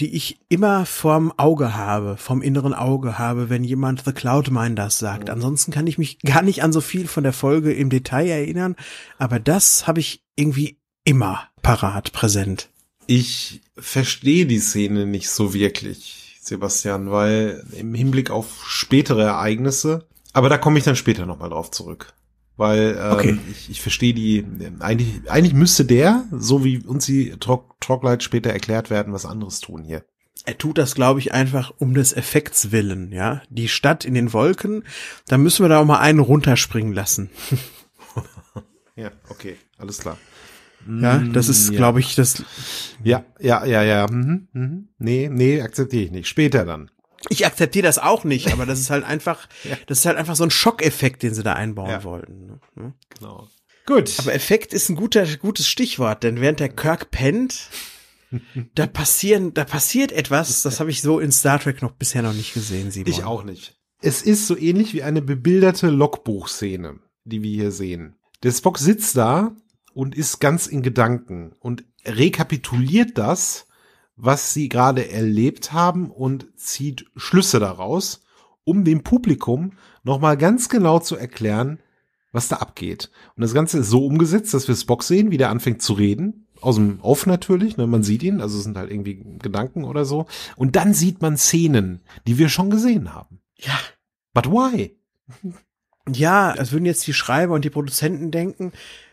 die ich immer vorm Auge habe, vom inneren Auge habe, wenn jemand The Cloud Cloudminders sagt. Ansonsten kann ich mich gar nicht an so viel von der Folge im Detail erinnern, aber das habe ich irgendwie immer parat präsent. Ich verstehe die Szene nicht so wirklich, Sebastian, weil im Hinblick auf spätere Ereignisse, aber da komme ich dann später nochmal drauf zurück. Weil ähm, okay. ich, ich verstehe die, eigentlich, eigentlich müsste der, so wie uns die Trock, Trocklight später erklärt werden, was anderes tun hier. Er tut das, glaube ich, einfach um des Effekts willen, ja. Die Stadt in den Wolken, da müssen wir da auch mal einen runterspringen lassen. ja, okay, alles klar. Ja, das ist, mm, ja. glaube ich, das. Ja, ja, ja, ja. Mhm, mhm. Nee, nee, akzeptiere ich nicht. Später dann. Ich akzeptiere das auch nicht, aber das ist halt einfach, ja. das ist halt einfach so ein Schockeffekt, den sie da einbauen ja. wollten. Mhm. Genau. Gut. Aber Effekt ist ein guter, gutes Stichwort, denn während der Kirk pennt, da passieren, da passiert etwas, das habe ich so in Star Trek noch bisher noch nicht gesehen, Simon. Ich auch nicht. Es ist so ähnlich wie eine bebilderte Logbuchszene, die wir hier sehen. Der Spock sitzt da und ist ganz in Gedanken und rekapituliert das, was sie gerade erlebt haben und zieht Schlüsse daraus, um dem Publikum nochmal ganz genau zu erklären, was da abgeht. Und das Ganze ist so umgesetzt, dass wir Spock sehen, wie der anfängt zu reden. Aus dem Off natürlich, ne? man sieht ihn, also es sind halt irgendwie Gedanken oder so. Und dann sieht man Szenen, die wir schon gesehen haben. Ja. But why? Ja, es würden jetzt die Schreiber und die Produzenten denken,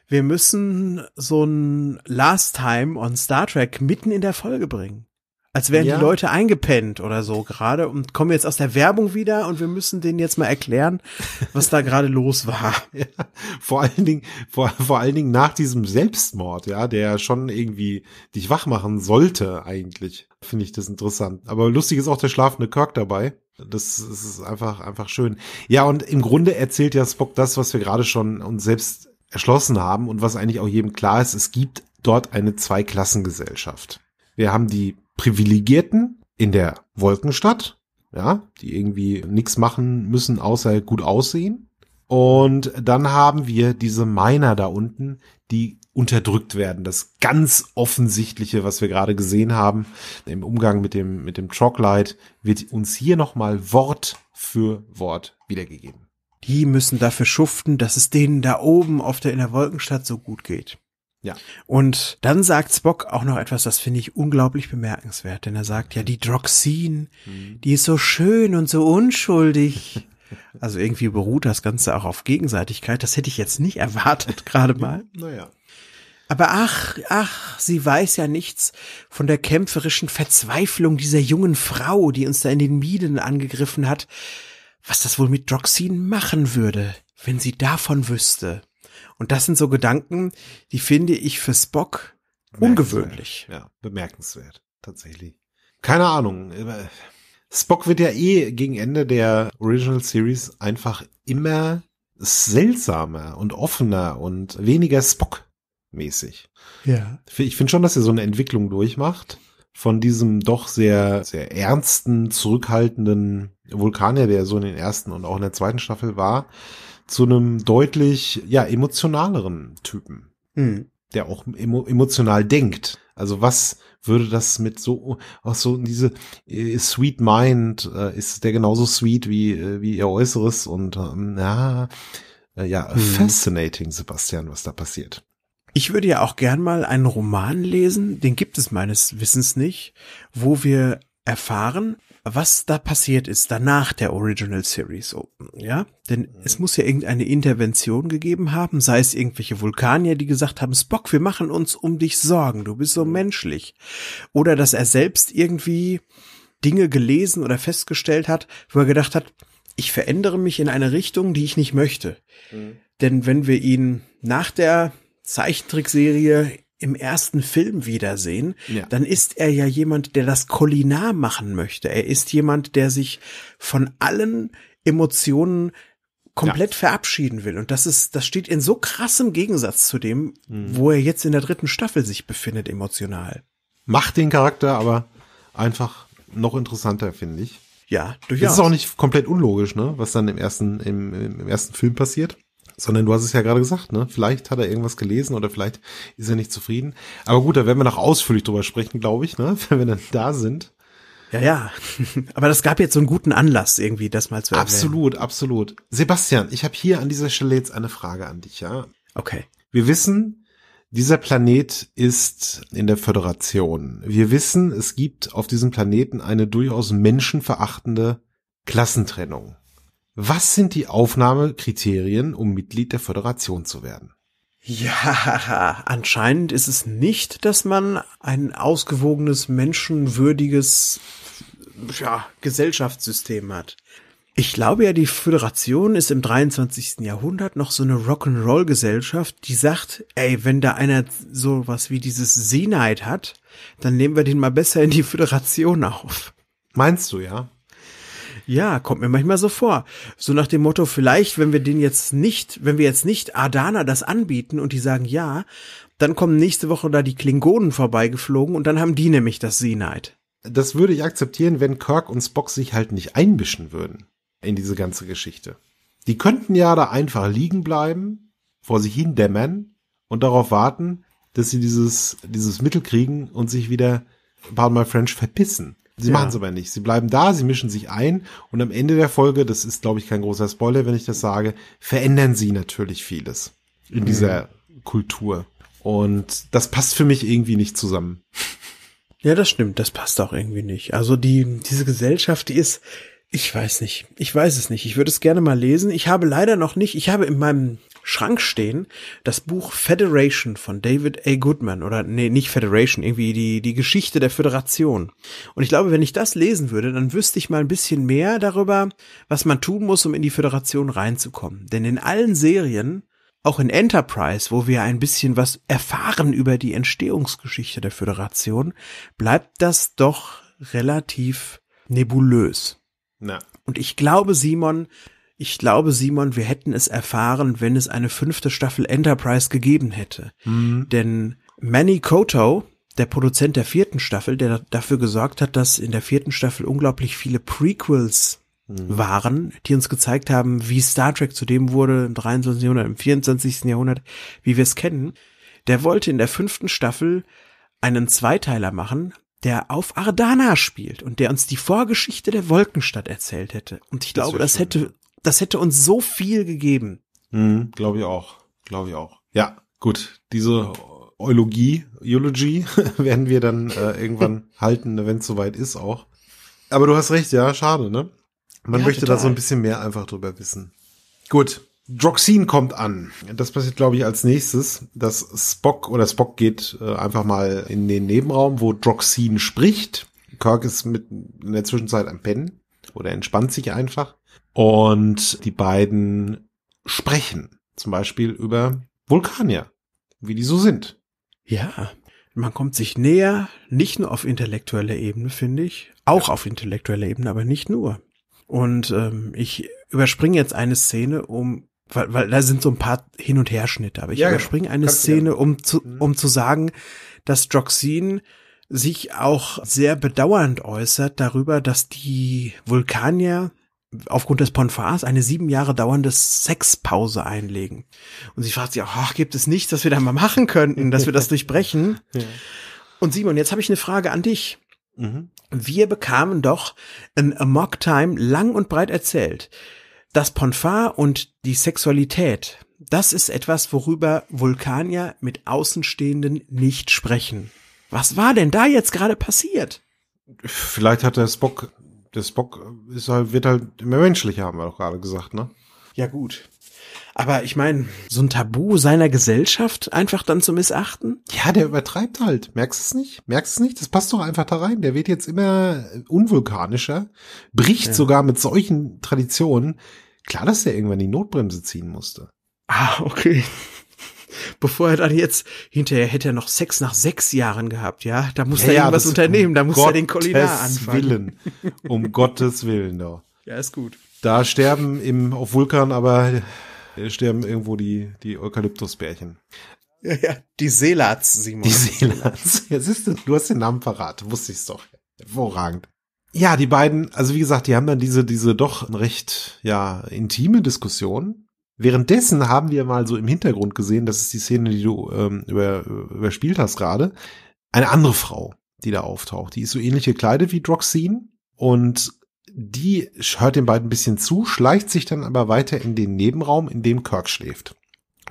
wir müssen so ein Last Time on Star Trek mitten in der Folge bringen. Als wären ja. die Leute eingepennt oder so gerade und kommen jetzt aus der Werbung wieder und wir müssen denen jetzt mal erklären, was da gerade los war. Ja, vor allen Dingen, vor, vor allen Dingen nach diesem Selbstmord, ja, der schon irgendwie dich wach machen sollte eigentlich. Finde ich das interessant. Aber lustig ist auch der schlafende Kirk dabei. Das ist einfach, einfach schön. Ja, und im Grunde erzählt ja Spock das, was wir gerade schon uns selbst erschlossen haben und was eigentlich auch jedem klar ist, es gibt dort eine Zweiklassengesellschaft. Wir haben die Privilegierten in der Wolkenstadt, ja, die irgendwie nichts machen müssen, außer gut aussehen. Und dann haben wir diese Miner da unten, die unterdrückt werden. Das ganz offensichtliche, was wir gerade gesehen haben im Umgang mit dem, mit dem Chalklight, wird uns hier nochmal Wort für Wort wiedergegeben die müssen dafür schuften, dass es denen da oben auf der, in der Wolkenstadt so gut geht. Ja. Und dann sagt Spock auch noch etwas, das finde ich unglaublich bemerkenswert, denn er sagt, ja, die Droxin, mhm. die ist so schön und so unschuldig. also irgendwie beruht das Ganze auch auf Gegenseitigkeit. Das hätte ich jetzt nicht erwartet, gerade mal. naja. Aber ach, ach, sie weiß ja nichts von der kämpferischen Verzweiflung dieser jungen Frau, die uns da in den Mieden angegriffen hat was das wohl mit Droxin machen würde, wenn sie davon wüsste. Und das sind so Gedanken, die finde ich für Spock ungewöhnlich. Ja, bemerkenswert, tatsächlich. Keine Ahnung. Spock wird ja eh gegen Ende der Original Series einfach immer seltsamer und offener und weniger Spock-mäßig. Ja. Ich finde schon, dass er so eine Entwicklung durchmacht von diesem doch sehr, sehr ernsten, zurückhaltenden Vulkane, der so in den ersten und auch in der zweiten Staffel war, zu einem deutlich, ja, emotionaleren Typen, mhm. der auch emo emotional denkt. Also was würde das mit so, auch so diese äh, Sweet Mind, äh, ist der genauso sweet wie, äh, wie ihr Äußeres und, ähm, na, ja, mhm. fascinating, Sebastian, was da passiert. Ich würde ja auch gern mal einen Roman lesen, den gibt es meines Wissens nicht, wo wir erfahren, was da passiert ist danach der Original Series, ja? Denn mhm. es muss ja irgendeine Intervention gegeben haben, sei es irgendwelche Vulkanier, die gesagt haben, Spock, wir machen uns um dich Sorgen, du bist so mhm. menschlich. Oder dass er selbst irgendwie Dinge gelesen oder festgestellt hat, wo er gedacht hat, ich verändere mich in eine Richtung, die ich nicht möchte. Mhm. Denn wenn wir ihn nach der Zeichentrickserie im ersten Film wiedersehen, ja. dann ist er ja jemand, der das Kulinar machen möchte. Er ist jemand, der sich von allen Emotionen komplett ja. verabschieden will. Und das ist, das steht in so krassem Gegensatz zu dem, mhm. wo er jetzt in der dritten Staffel sich befindet, emotional. Macht den Charakter aber einfach noch interessanter, finde ich. Ja, durchaus. Das ist auch nicht komplett unlogisch, ne, was dann im ersten, im, im ersten Film passiert sondern du hast es ja gerade gesagt, ne? Vielleicht hat er irgendwas gelesen oder vielleicht ist er nicht zufrieden. Aber gut, da werden wir noch ausführlich drüber sprechen, glaube ich, ne? Wenn wir dann da sind. Ja, ja. Aber das gab jetzt so einen guten Anlass irgendwie, das mal zu erwähnen. Absolut, absolut. Sebastian, ich habe hier an dieser Stelle jetzt eine Frage an dich, ja? Okay. Wir wissen, dieser Planet ist in der Föderation. Wir wissen, es gibt auf diesem Planeten eine durchaus menschenverachtende Klassentrennung. Was sind die Aufnahmekriterien, um Mitglied der Föderation zu werden? Ja, anscheinend ist es nicht, dass man ein ausgewogenes, menschenwürdiges ja, Gesellschaftssystem hat. Ich glaube ja, die Föderation ist im 23. Jahrhundert noch so eine Rock'n'Roll-Gesellschaft, die sagt, ey, wenn da einer sowas wie dieses Seeneid hat, dann nehmen wir den mal besser in die Föderation auf. Meinst du, ja? Ja, kommt mir manchmal so vor. So nach dem Motto, vielleicht, wenn wir den jetzt nicht, wenn wir jetzt nicht Adana das anbieten und die sagen ja, dann kommen nächste Woche da die Klingonen vorbeigeflogen und dann haben die nämlich das sea Das würde ich akzeptieren, wenn Kirk und Spock sich halt nicht einmischen würden in diese ganze Geschichte. Die könnten ja da einfach liegen bleiben, vor sich hin dämmern und darauf warten, dass sie dieses, dieses Mittel kriegen und sich wieder, pardon my French, verpissen. Sie ja. machen es aber nicht. Sie bleiben da, sie mischen sich ein und am Ende der Folge, das ist, glaube ich, kein großer Spoiler, wenn ich das sage, verändern sie natürlich vieles in mhm. dieser Kultur. Und das passt für mich irgendwie nicht zusammen. Ja, das stimmt, das passt auch irgendwie nicht. Also die, diese Gesellschaft, die ist, ich weiß nicht. Ich weiß es nicht. Ich würde es gerne mal lesen. Ich habe leider noch nicht, ich habe in meinem Schrank stehen, das Buch Federation von David A. Goodman oder nee, nicht Federation, irgendwie die, die Geschichte der Föderation. Und ich glaube, wenn ich das lesen würde, dann wüsste ich mal ein bisschen mehr darüber, was man tun muss, um in die Föderation reinzukommen. Denn in allen Serien, auch in Enterprise, wo wir ein bisschen was erfahren über die Entstehungsgeschichte der Föderation, bleibt das doch relativ nebulös. Na. Und ich glaube, Simon, ich glaube, Simon, wir hätten es erfahren, wenn es eine fünfte Staffel Enterprise gegeben hätte. Mhm. Denn Manny Koto, der Produzent der vierten Staffel, der dafür gesorgt hat, dass in der vierten Staffel unglaublich viele Prequels mhm. waren, die uns gezeigt haben, wie Star Trek zu dem wurde im 23. Jahrhundert, im 24. Jahrhundert, wie wir es kennen. Der wollte in der fünften Staffel einen Zweiteiler machen, der auf Ardana spielt und der uns die Vorgeschichte der Wolkenstadt erzählt hätte. Und ich das glaube, das schön, hätte das hätte uns so viel gegeben. Mhm, Glaube ich auch. Glaube ich auch. Ja, gut. Diese Eulogie, Eulogie werden wir dann äh, irgendwann halten, ne, wenn es soweit ist auch. Aber du hast recht, ja, schade, ne? Man ja, möchte total. da so ein bisschen mehr einfach drüber wissen. Gut. Droxin kommt an. Das passiert, glaube ich, als nächstes, dass Spock oder Spock geht äh, einfach mal in den Nebenraum, wo Droxin spricht. Kirk ist mit in der Zwischenzeit am Pennen oder entspannt sich einfach. Und die beiden sprechen zum Beispiel über Vulkanier, wie die so sind. Ja, man kommt sich näher, nicht nur auf intellektueller Ebene, finde ich, auch auf intellektueller Ebene, aber nicht nur. Und ähm, ich überspringe jetzt eine Szene, um, weil, weil da sind so ein paar Hin- und Herschnitte, aber ich ja, genau. überspringe eine Szene, um zu, mhm. um zu sagen, dass Droxin sich auch sehr bedauernd äußert darüber, dass die Vulkanier aufgrund des Ponfars eine sieben Jahre dauernde Sexpause einlegen. Und sie fragt sich, ach, gibt es nichts, dass wir da mal machen könnten, dass wir das durchbrechen? Ja. Und Simon, jetzt habe ich eine Frage an dich. Mhm. Wir bekamen doch in A Mock Time lang und breit erzählt, dass Ponfar und die Sexualität, das ist etwas, worüber Vulkanier mit Außenstehenden nicht sprechen. Was war denn da jetzt gerade passiert? Vielleicht hat der Spock der Spock ist halt, wird halt mehr menschlicher, haben wir doch gerade gesagt, ne? Ja, gut. Aber ich meine, so ein Tabu seiner Gesellschaft einfach dann zu missachten? Ja, der übertreibt halt. Merkst es nicht? Merkst es nicht? Das passt doch einfach da rein. Der wird jetzt immer unvulkanischer, bricht ja. sogar mit solchen Traditionen. Klar, dass der irgendwann die Notbremse ziehen musste. Ah, okay bevor er dann jetzt hinterher hätte er noch Sex nach sechs Jahren gehabt, ja? Da muss ja, er ja, irgendwas unternehmen, um da muss Gottes er den Kolinar anfangen. Willen. Um Gottes Willen, doch. Ja, ist gut. Da sterben im, auf Vulkan aber äh, sterben irgendwo die, die Eukalyptusbärchen. Ja, ja, die Seelats, Simon. Die Seelats. Ja, siehst du, du hast den Namen verraten, wusste ich's doch. Hervorragend. Ja, die beiden, also wie gesagt, die haben dann diese, diese doch recht, ja, intime Diskussion Währenddessen haben wir mal so im Hintergrund gesehen, das ist die Szene, die du ähm, über, überspielt hast gerade, eine andere Frau, die da auftaucht. Die ist so ähnlich gekleidet wie Droxine und die hört den beiden ein bisschen zu, schleicht sich dann aber weiter in den Nebenraum, in dem Kirk schläft.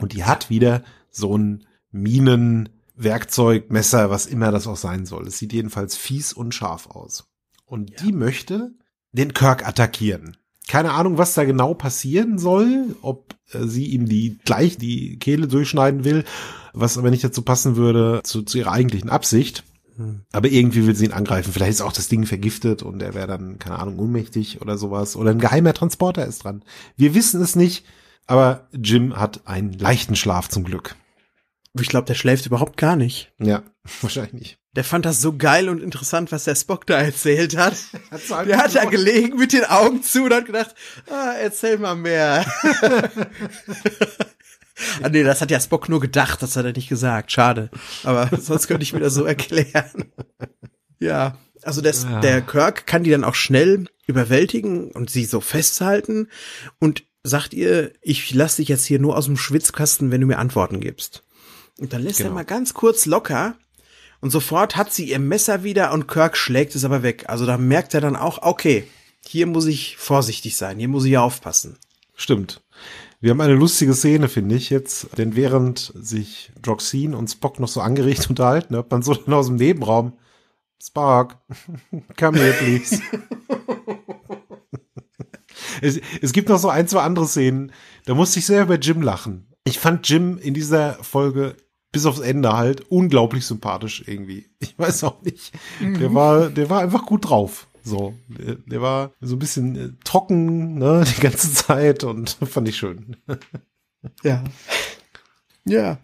Und die hat wieder so ein Minenwerkzeug, Messer, was immer das auch sein soll. Es sieht jedenfalls fies und scharf aus. Und ja. die möchte den Kirk attackieren keine Ahnung, was da genau passieren soll, ob äh, sie ihm die gleich die Kehle durchschneiden will, was aber nicht dazu passen würde zu, zu ihrer eigentlichen Absicht. Hm. Aber irgendwie will sie ihn angreifen. Vielleicht ist auch das Ding vergiftet und er wäre dann, keine Ahnung, ohnmächtig oder sowas. Oder ein geheimer Transporter ist dran. Wir wissen es nicht, aber Jim hat einen leichten Schlaf zum Glück. Ich glaube, der schläft überhaupt gar nicht. Ja, wahrscheinlich. nicht der fand das so geil und interessant, was der Spock da erzählt hat. hat der hat da gelegen mit den Augen zu und hat gedacht, ah, erzähl mal mehr. ah, nee, das hat ja Spock nur gedacht, das hat er nicht gesagt. Schade. Aber sonst könnte ich mir das so erklären. Ja. Also das, ja. der Kirk kann die dann auch schnell überwältigen und sie so festhalten und sagt ihr, ich lasse dich jetzt hier nur aus dem Schwitzkasten, wenn du mir Antworten gibst. Und dann lässt genau. er mal ganz kurz locker und sofort hat sie ihr Messer wieder und Kirk schlägt es aber weg. Also da merkt er dann auch, okay, hier muss ich vorsichtig sein, hier muss ich aufpassen. Stimmt. Wir haben eine lustige Szene, finde ich jetzt, denn während sich Droxine und Spock noch so angeregt unterhalten, hat man so dann aus dem Nebenraum, Spock, come here please. es, es gibt noch so ein, zwei andere Szenen, da musste ich sehr über Jim lachen. Ich fand Jim in dieser Folge bis aufs Ende halt unglaublich sympathisch irgendwie. Ich weiß auch nicht. Der mhm. war, der war einfach gut drauf. So, der, war so ein bisschen äh, trocken, ne, die ganze Zeit und fand ich schön. Ja. Ja.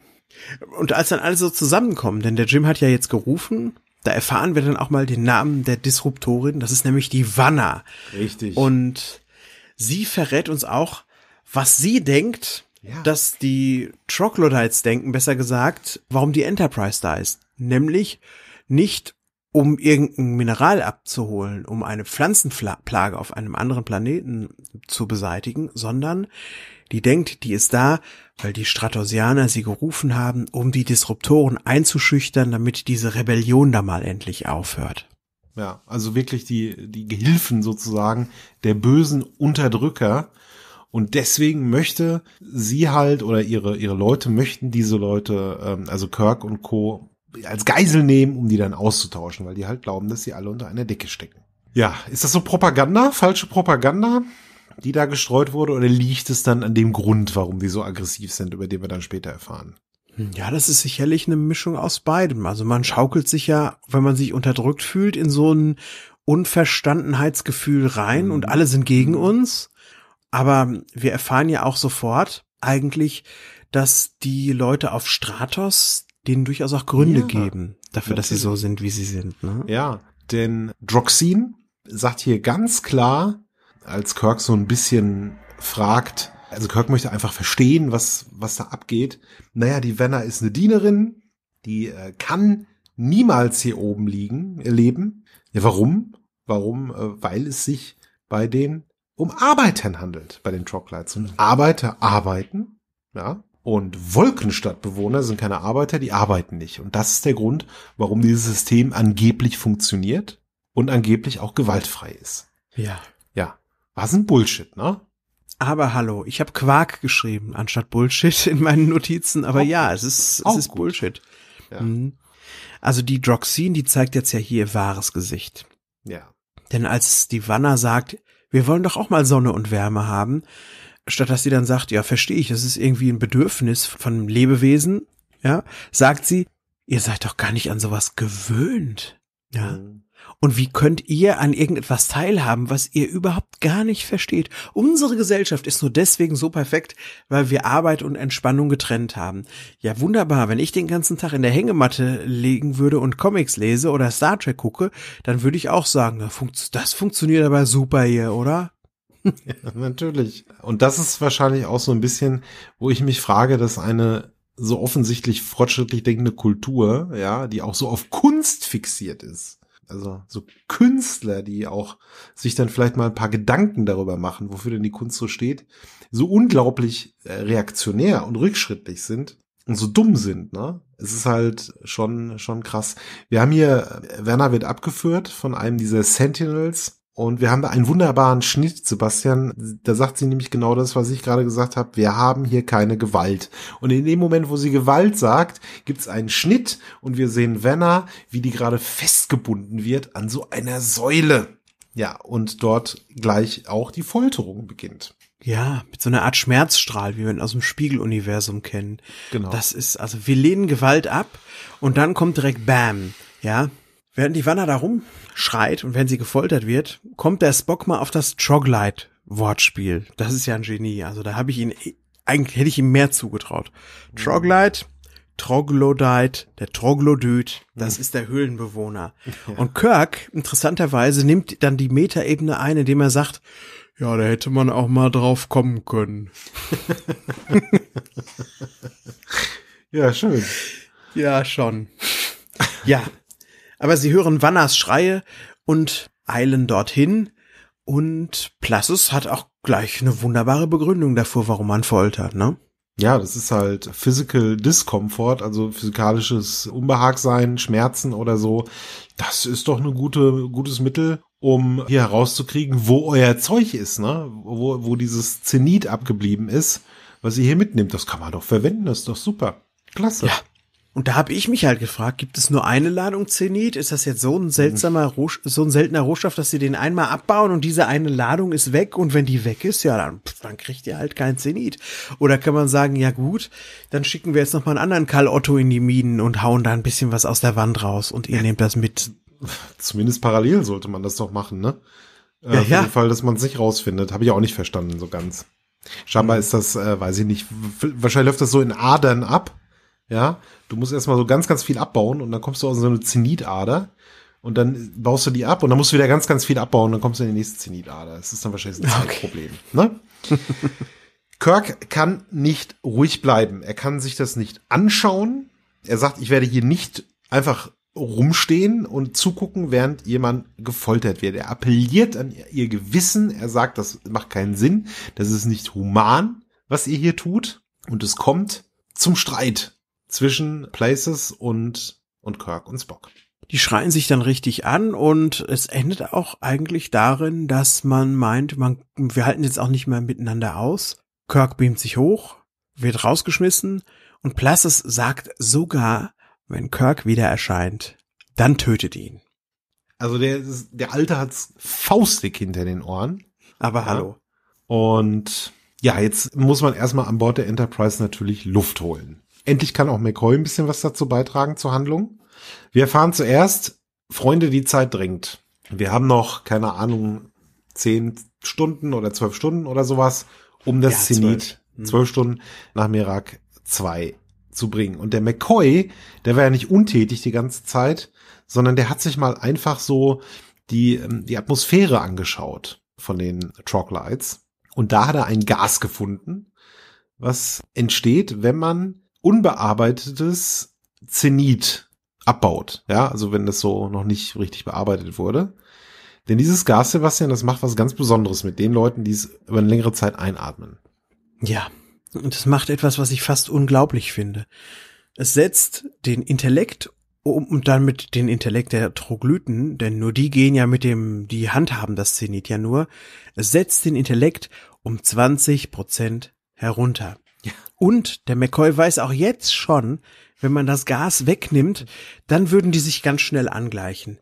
Und als dann alle so zusammenkommen, denn der Jim hat ja jetzt gerufen, da erfahren wir dann auch mal den Namen der Disruptorin, das ist nämlich die Wanna. Richtig. Und sie verrät uns auch, was sie denkt, ja. dass die Troglodytes denken, besser gesagt, warum die Enterprise da ist. Nämlich nicht, um irgendein Mineral abzuholen, um eine Pflanzenplage auf einem anderen Planeten zu beseitigen, sondern die denkt, die ist da, weil die Stratosianer sie gerufen haben, um die Disruptoren einzuschüchtern, damit diese Rebellion da mal endlich aufhört. Ja, also wirklich die, die Gehilfen sozusagen der bösen Unterdrücker, und deswegen möchte sie halt oder ihre, ihre Leute möchten diese Leute, ähm, also Kirk und Co., als Geisel nehmen, um die dann auszutauschen, weil die halt glauben, dass sie alle unter einer Decke stecken. Ja, ist das so Propaganda, falsche Propaganda, die da gestreut wurde, oder liegt es dann an dem Grund, warum die so aggressiv sind, über den wir dann später erfahren? Ja, das ist sicherlich eine Mischung aus beidem. Also man schaukelt sich ja, wenn man sich unterdrückt fühlt, in so ein Unverstandenheitsgefühl rein mhm. und alle sind gegen mhm. uns. Aber wir erfahren ja auch sofort eigentlich, dass die Leute auf Stratos denen durchaus auch Gründe ja, geben dafür, natürlich. dass sie so sind, wie sie sind. Ne? Ja, denn Droxin sagt hier ganz klar, als Kirk so ein bisschen fragt, also Kirk möchte einfach verstehen, was, was da abgeht. Naja, die Venna ist eine Dienerin, die äh, kann niemals hier oben liegen, leben. Ja, warum? Warum? Äh, weil es sich bei den um Arbeitern handelt bei den Troglodytes. Und Arbeiter arbeiten, ja, und Wolkenstadtbewohner sind keine Arbeiter, die arbeiten nicht. Und das ist der Grund, warum dieses System angeblich funktioniert und angeblich auch gewaltfrei ist. Ja. Ja. Was ein Bullshit, ne? Aber hallo, ich habe Quark geschrieben anstatt Bullshit in meinen Notizen. Aber auch ja, es ist, es ist gut. Bullshit. Ja. Mhm. Also die Droxin, die zeigt jetzt ja hier ihr wahres Gesicht. Ja. Denn als die Wanner sagt, wir wollen doch auch mal Sonne und Wärme haben. Statt dass sie dann sagt, ja, verstehe ich, das ist irgendwie ein Bedürfnis von einem Lebewesen, ja, sagt sie, ihr seid doch gar nicht an sowas gewöhnt. Ja. Mhm. Und wie könnt ihr an irgendetwas teilhaben, was ihr überhaupt gar nicht versteht? Unsere Gesellschaft ist nur deswegen so perfekt, weil wir Arbeit und Entspannung getrennt haben. Ja, wunderbar. Wenn ich den ganzen Tag in der Hängematte liegen würde und Comics lese oder Star Trek gucke, dann würde ich auch sagen, das funktioniert aber super hier, oder? ja, natürlich. Und das ist wahrscheinlich auch so ein bisschen, wo ich mich frage, dass eine so offensichtlich fortschrittlich denkende Kultur, ja, die auch so auf Kunst fixiert ist, also so Künstler, die auch sich dann vielleicht mal ein paar Gedanken darüber machen, wofür denn die Kunst so steht, so unglaublich äh, reaktionär und rückschrittlich sind und so dumm sind, ne? Es ist halt schon, schon krass. Wir haben hier, äh, Werner wird abgeführt von einem dieser Sentinels, und wir haben da einen wunderbaren Schnitt, Sebastian. Da sagt sie nämlich genau das, was ich gerade gesagt habe. Wir haben hier keine Gewalt. Und in dem Moment, wo sie Gewalt sagt, gibt's einen Schnitt und wir sehen Vanna, wie die gerade festgebunden wird an so einer Säule. Ja, und dort gleich auch die Folterung beginnt. Ja, mit so einer Art Schmerzstrahl, wie wir ihn aus dem Spiegeluniversum kennen. Genau. Das ist, also wir lehnen Gewalt ab und dann kommt direkt Bam. Ja, Während die Wanna da rumschreit und wenn sie gefoltert wird, kommt der Spock mal auf das Troglite Wortspiel. Das ist ja ein Genie. Also da habe ich ihn, eigentlich hätte ich ihm mehr zugetraut. Troglite, Troglodyte, der Troglodyt, das ist der Höhlenbewohner. Und Kirk, interessanterweise, nimmt dann die Metaebene ein, indem er sagt, ja, da hätte man auch mal drauf kommen können. ja, schön. Ja, schon. Ja, aber sie hören Wannas Schreie und eilen dorthin. Und Plassus hat auch gleich eine wunderbare Begründung davor, warum man foltert, ne? Ja, das ist halt Physical Discomfort, also physikalisches Unbehagsein, Schmerzen oder so. Das ist doch ein gute, gutes Mittel, um hier herauszukriegen, wo euer Zeug ist, ne? Wo, wo dieses Zenit abgeblieben ist, was ihr hier mitnimmt. Das kann man doch verwenden, das ist doch super. Klasse. Ja. Und da habe ich mich halt gefragt, gibt es nur eine Ladung Zenit? Ist das jetzt so ein seltsamer, hm. Rohst so ein seltener Rohstoff, dass sie den einmal abbauen und diese eine Ladung ist weg und wenn die weg ist, ja, dann, dann kriegt ihr halt kein Zenit. Oder kann man sagen, ja gut, dann schicken wir jetzt noch mal einen anderen Karl Otto in die Minen und hauen da ein bisschen was aus der Wand raus und ihr nehmt das mit. Zumindest parallel sollte man das doch machen, ne? Äh, ja, Auf ja. jeden Fall, dass man es nicht rausfindet. Habe ich auch nicht verstanden so ganz. Scheinbar hm. ist das, äh, weiß ich nicht, wahrscheinlich läuft das so in Adern ab ja, du musst erstmal so ganz, ganz viel abbauen und dann kommst du aus so eine Zenitader und dann baust du die ab und dann musst du wieder ganz, ganz viel abbauen und dann kommst du in die nächste Zenitader. Das ist dann wahrscheinlich ein Zeitproblem. Okay. Ne? Kirk kann nicht ruhig bleiben. Er kann sich das nicht anschauen. Er sagt, ich werde hier nicht einfach rumstehen und zugucken, während jemand gefoltert wird. Er appelliert an ihr Gewissen. Er sagt, das macht keinen Sinn. Das ist nicht human, was ihr hier tut. Und es kommt zum Streit zwischen Places und, und Kirk und Spock. Die schreien sich dann richtig an und es endet auch eigentlich darin, dass man meint, man, wir halten jetzt auch nicht mehr miteinander aus. Kirk beamt sich hoch, wird rausgeschmissen und Places sagt sogar, wenn Kirk wieder erscheint, dann tötet ihn. Also der, der Alte hat's faustig hinter den Ohren. Aber ja. hallo. Und ja, jetzt muss man erstmal an Bord der Enterprise natürlich Luft holen. Endlich kann auch McCoy ein bisschen was dazu beitragen zur Handlung. Wir erfahren zuerst, Freunde, die Zeit drängt. Wir haben noch, keine Ahnung, zehn Stunden oder zwölf Stunden oder sowas, um das ja, Zenit, mhm. zwölf. Mhm. Stunden nach Merak 2 zu bringen. Und der McCoy, der war ja nicht untätig die ganze Zeit, sondern der hat sich mal einfach so die, ähm, die Atmosphäre angeschaut von den Troglodytes. Und da hat er ein Gas gefunden, was entsteht, wenn man unbearbeitetes Zenit abbaut. Ja, also wenn das so noch nicht richtig bearbeitet wurde. Denn dieses Gas, Sebastian, das macht was ganz Besonderes mit den Leuten, die es über eine längere Zeit einatmen. Ja, und das macht etwas, was ich fast unglaublich finde. Es setzt den Intellekt um, und dann mit den Intellekt der Troglyten, denn nur die gehen ja mit dem, die handhaben das Zenit ja nur, es setzt den Intellekt um 20 Prozent herunter. Und der McCoy weiß auch jetzt schon, wenn man das Gas wegnimmt, dann würden die sich ganz schnell angleichen.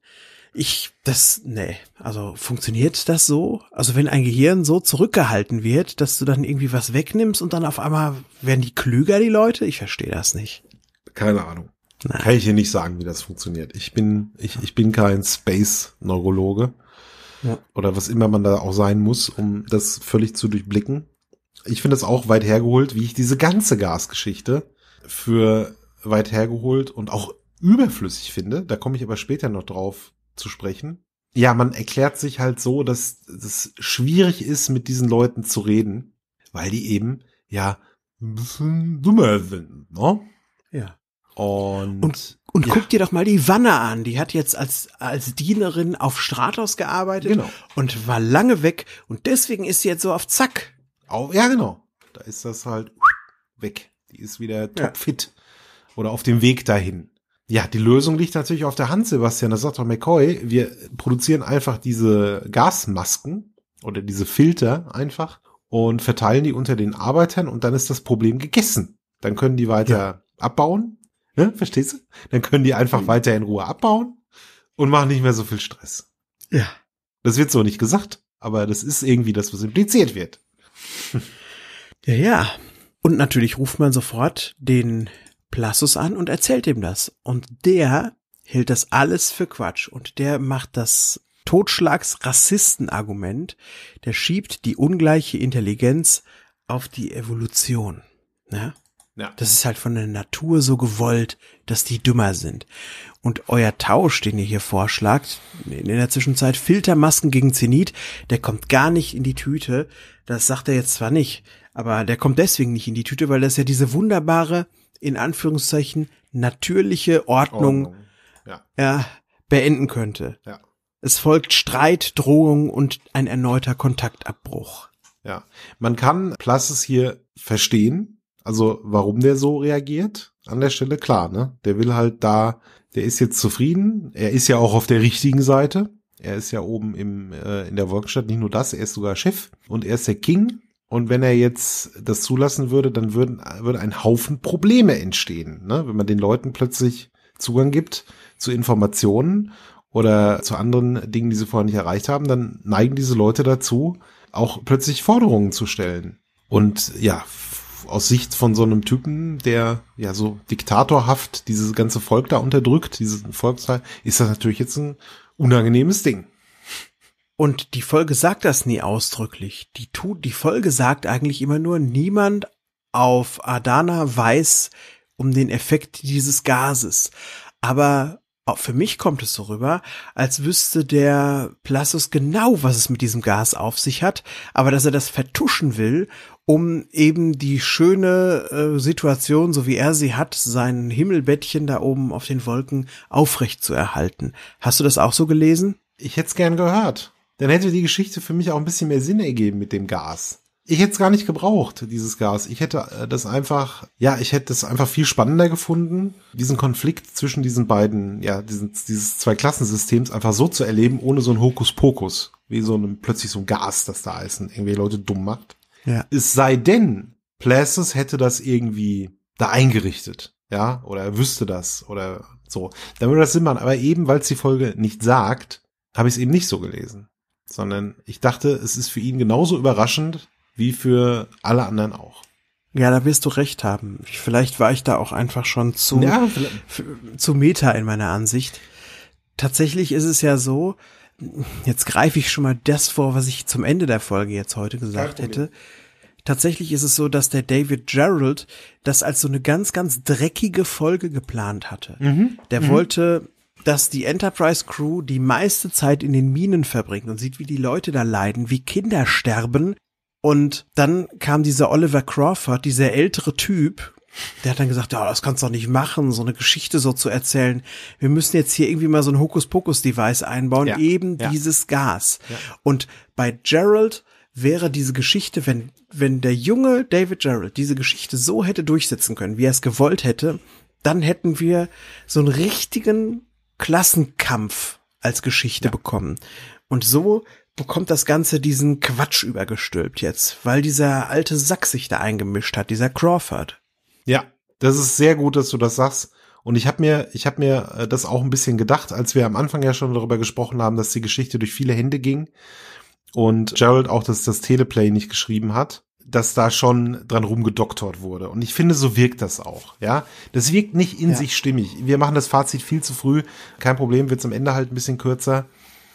Ich, das, nee, also funktioniert das so? Also wenn ein Gehirn so zurückgehalten wird, dass du dann irgendwie was wegnimmst und dann auf einmal werden die klüger, die Leute? Ich verstehe das nicht. Keine Ahnung. Nein. Kann ich hier nicht sagen, wie das funktioniert. Ich bin, ich, ich bin kein Space-Neurologe. Ja. Oder was immer man da auch sein muss, um das völlig zu durchblicken ich finde es auch weit hergeholt, wie ich diese ganze Gasgeschichte für weit hergeholt und auch überflüssig finde. Da komme ich aber später noch drauf zu sprechen. Ja, man erklärt sich halt so, dass es schwierig ist, mit diesen Leuten zu reden, weil die eben ja ein bisschen dummer sind, ne? Ja. Und, und, und ja. guck dir doch mal die Wanne an. Die hat jetzt als, als Dienerin auf Stratos gearbeitet genau. und war lange weg und deswegen ist sie jetzt so auf Zack. Auf, ja, genau. Da ist das halt weg. Die ist wieder topfit. Ja. Oder auf dem Weg dahin. Ja, die Lösung liegt natürlich auf der Hand, Sebastian. Das sagt doch McCoy. Wir produzieren einfach diese Gasmasken oder diese Filter einfach und verteilen die unter den Arbeitern und dann ist das Problem gegessen. Dann können die weiter ja. abbauen. Ne? Verstehst du? Dann können die einfach mhm. weiter in Ruhe abbauen und machen nicht mehr so viel Stress. Ja. Das wird so nicht gesagt, aber das ist irgendwie das, was impliziert wird. Ja, ja. Und natürlich ruft man sofort den Plassus an und erzählt ihm das. Und der hält das alles für Quatsch und der macht das Totschlags-Rassisten-Argument, der schiebt die ungleiche Intelligenz auf die Evolution. Ja? Ne? Ja. Das ist halt von der Natur so gewollt, dass die dümmer sind. Und euer Tausch, den ihr hier vorschlagt, in der Zwischenzeit Filtermasken gegen Zenit, der kommt gar nicht in die Tüte. Das sagt er jetzt zwar nicht, aber der kommt deswegen nicht in die Tüte, weil das ja diese wunderbare, in Anführungszeichen, natürliche Ordnung, Ordnung. Ja. ja. beenden könnte. Ja. Es folgt Streit, Drohung und ein erneuter Kontaktabbruch. Ja, man kann Plasses hier verstehen, also warum der so reagiert, an der Stelle klar, ne? Der will halt da, der ist jetzt zufrieden, er ist ja auch auf der richtigen Seite. Er ist ja oben im, äh, in der Wolkenstadt nicht nur das, er ist sogar Chef und er ist der King. Und wenn er jetzt das zulassen würde, dann würden, würde ein Haufen Probleme entstehen, ne? wenn man den Leuten plötzlich Zugang gibt zu Informationen oder zu anderen Dingen, die sie vorher nicht erreicht haben, dann neigen diese Leute dazu, auch plötzlich Forderungen zu stellen. Und ja, aus Sicht von so einem Typen, der ja so diktatorhaft dieses ganze Volk da unterdrückt, dieses Volksteil, ist das natürlich jetzt ein unangenehmes Ding. Und die Folge sagt das nie ausdrücklich. Die tut, die Folge sagt eigentlich immer nur, niemand auf Adana weiß um den Effekt dieses Gases. Aber auch für mich kommt es so rüber, als wüsste der Plassus genau, was es mit diesem Gas auf sich hat, aber dass er das vertuschen will um eben die schöne äh, Situation, so wie er sie hat, sein Himmelbettchen da oben auf den Wolken aufrecht zu erhalten. Hast du das auch so gelesen? Ich hätte es gern gehört. Dann hätte die Geschichte für mich auch ein bisschen mehr Sinn ergeben mit dem Gas. Ich hätte es gar nicht gebraucht, dieses Gas. Ich hätte äh, das einfach, ja, ich hätte es einfach viel spannender gefunden, diesen Konflikt zwischen diesen beiden, ja, diesen, dieses Zwei-Klassensystems einfach so zu erleben, ohne so ein Hokuspokus, wie so ein, plötzlich so ein Gas, das da ist und irgendwie Leute dumm macht. Ja. Es sei denn, Plastis hätte das irgendwie da eingerichtet, ja, oder er wüsste das oder so. Dann würde das Sinn machen. Aber eben, weil es die Folge nicht sagt, habe ich es eben nicht so gelesen. Sondern ich dachte, es ist für ihn genauso überraschend wie für alle anderen auch. Ja, da wirst du recht haben. Vielleicht war ich da auch einfach schon zu, ja, zu Meta in meiner Ansicht. Tatsächlich ist es ja so, jetzt greife ich schon mal das vor, was ich zum Ende der Folge jetzt heute gesagt hätte. Tatsächlich ist es so, dass der David Gerald das als so eine ganz, ganz dreckige Folge geplant hatte. Mhm. Der mhm. wollte, dass die Enterprise Crew die meiste Zeit in den Minen verbringt und sieht, wie die Leute da leiden, wie Kinder sterben. Und dann kam dieser Oliver Crawford, dieser ältere Typ, der hat dann gesagt, ja, das kannst du doch nicht machen, so eine Geschichte so zu erzählen. Wir müssen jetzt hier irgendwie mal so ein Hokuspokus-Device einbauen, ja, eben ja. dieses Gas. Ja. Und bei Gerald wäre diese Geschichte, wenn, wenn der junge David Gerald diese Geschichte so hätte durchsetzen können, wie er es gewollt hätte, dann hätten wir so einen richtigen Klassenkampf als Geschichte bekommen. Und so bekommt das Ganze diesen Quatsch übergestülpt jetzt, weil dieser alte Sack sich da eingemischt hat, dieser Crawford. Ja, das ist sehr gut, dass du das sagst. Und ich habe mir, ich habe mir äh, das auch ein bisschen gedacht, als wir am Anfang ja schon darüber gesprochen haben, dass die Geschichte durch viele Hände ging und Gerald auch, dass das Teleplay nicht geschrieben hat, dass da schon dran rumgedoktort wurde. Und ich finde, so wirkt das auch. Ja, das wirkt nicht in ja. sich stimmig. Wir machen das Fazit viel zu früh. Kein Problem, wird's am Ende halt ein bisschen kürzer.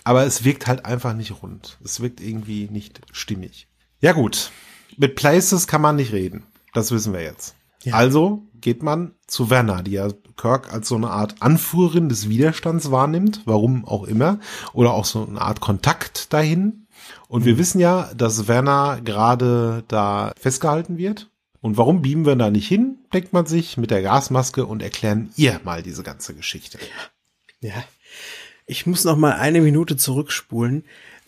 Aber es wirkt halt einfach nicht rund. Es wirkt irgendwie nicht stimmig. Ja gut, mit Places kann man nicht reden. Das wissen wir jetzt. Ja. Also geht man zu Werner, die ja Kirk als so eine Art Anführerin des Widerstands wahrnimmt, warum auch immer, oder auch so eine Art Kontakt dahin. Und mhm. wir wissen ja, dass Werner gerade da festgehalten wird. Und warum beamen wir da nicht hin, denkt man sich, mit der Gasmaske und erklären ihr mal diese ganze Geschichte. Ja. ja. Ich muss noch mal eine Minute zurückspulen,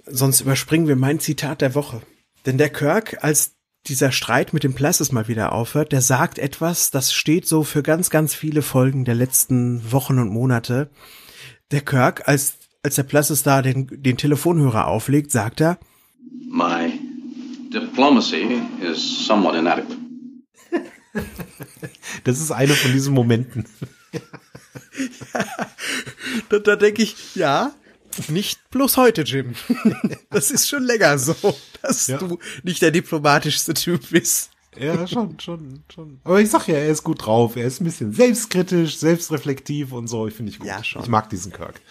sonst überspringen wir mein Zitat der Woche. Denn der Kirk, als dieser Streit mit dem Plastis mal wieder aufhört, der sagt etwas, das steht so für ganz, ganz viele Folgen der letzten Wochen und Monate. Der Kirk, als, als der Plastis da den, den Telefonhörer auflegt, sagt er, My diplomacy is somewhat inadequate. das ist einer von diesen Momenten. ja, da, da denke ich, ja, nicht bloß heute, Jim. Das ist schon länger so, dass ja. du nicht der diplomatischste Typ bist. Ja, schon, schon, schon. Aber ich sag ja, er ist gut drauf. Er ist ein bisschen selbstkritisch, selbstreflektiv und so. Ich finde ich gut. Ja, schon. Ich mag diesen Kirk.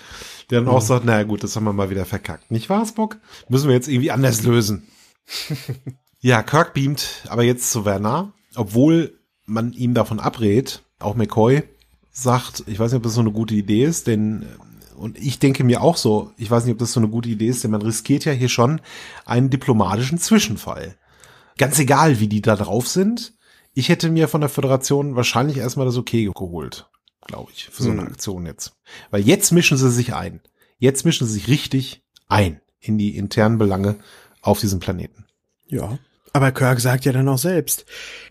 Der dann mhm. auch sagt, naja gut, das haben wir mal wieder verkackt. Nicht wahr, Spock? Müssen wir jetzt irgendwie anders lösen. ja, Kirk beamt aber jetzt zu Werner, obwohl man ihm davon abrät, auch McCoy sagt, ich weiß nicht, ob das so eine gute Idee ist, denn und ich denke mir auch so, ich weiß nicht, ob das so eine gute Idee ist, denn man riskiert ja hier schon einen diplomatischen Zwischenfall. Ganz egal, wie die da drauf sind. Ich hätte mir von der Föderation wahrscheinlich erstmal das Okay geholt, glaube ich, für so eine hm. Aktion jetzt. Weil jetzt mischen sie sich ein. Jetzt mischen sie sich richtig ein in die internen Belange auf diesem Planeten. Ja. Aber Kirk sagt ja dann auch selbst,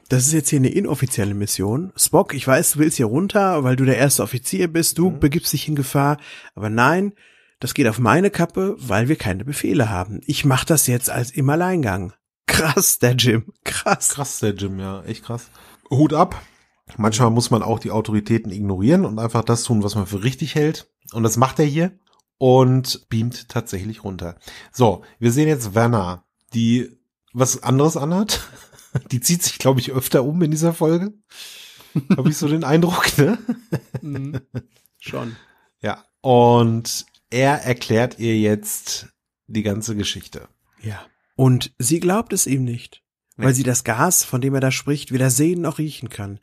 das ist jetzt hier eine inoffizielle Mission. Spock, ich weiß, du willst hier runter, weil du der erste Offizier bist, du mhm. begibst dich in Gefahr. Aber nein, das geht auf meine Kappe, weil wir keine Befehle haben. Ich mach das jetzt als im Alleingang. Krass, der Jim. Krass. Krass, der Jim, ja. Echt krass. Hut ab. Manchmal muss man auch die Autoritäten ignorieren und einfach das tun, was man für richtig hält. Und das macht er hier und beamt tatsächlich runter. So, wir sehen jetzt Werner, die was anderes anhat. Die zieht sich, glaube ich, öfter um in dieser Folge. Habe ich so den Eindruck, ne? Mhm. Schon. Ja. Und er erklärt ihr jetzt die ganze Geschichte. Ja. Und sie glaubt es ihm nicht, nee. weil sie das Gas, von dem er da spricht, weder sehen noch riechen kann.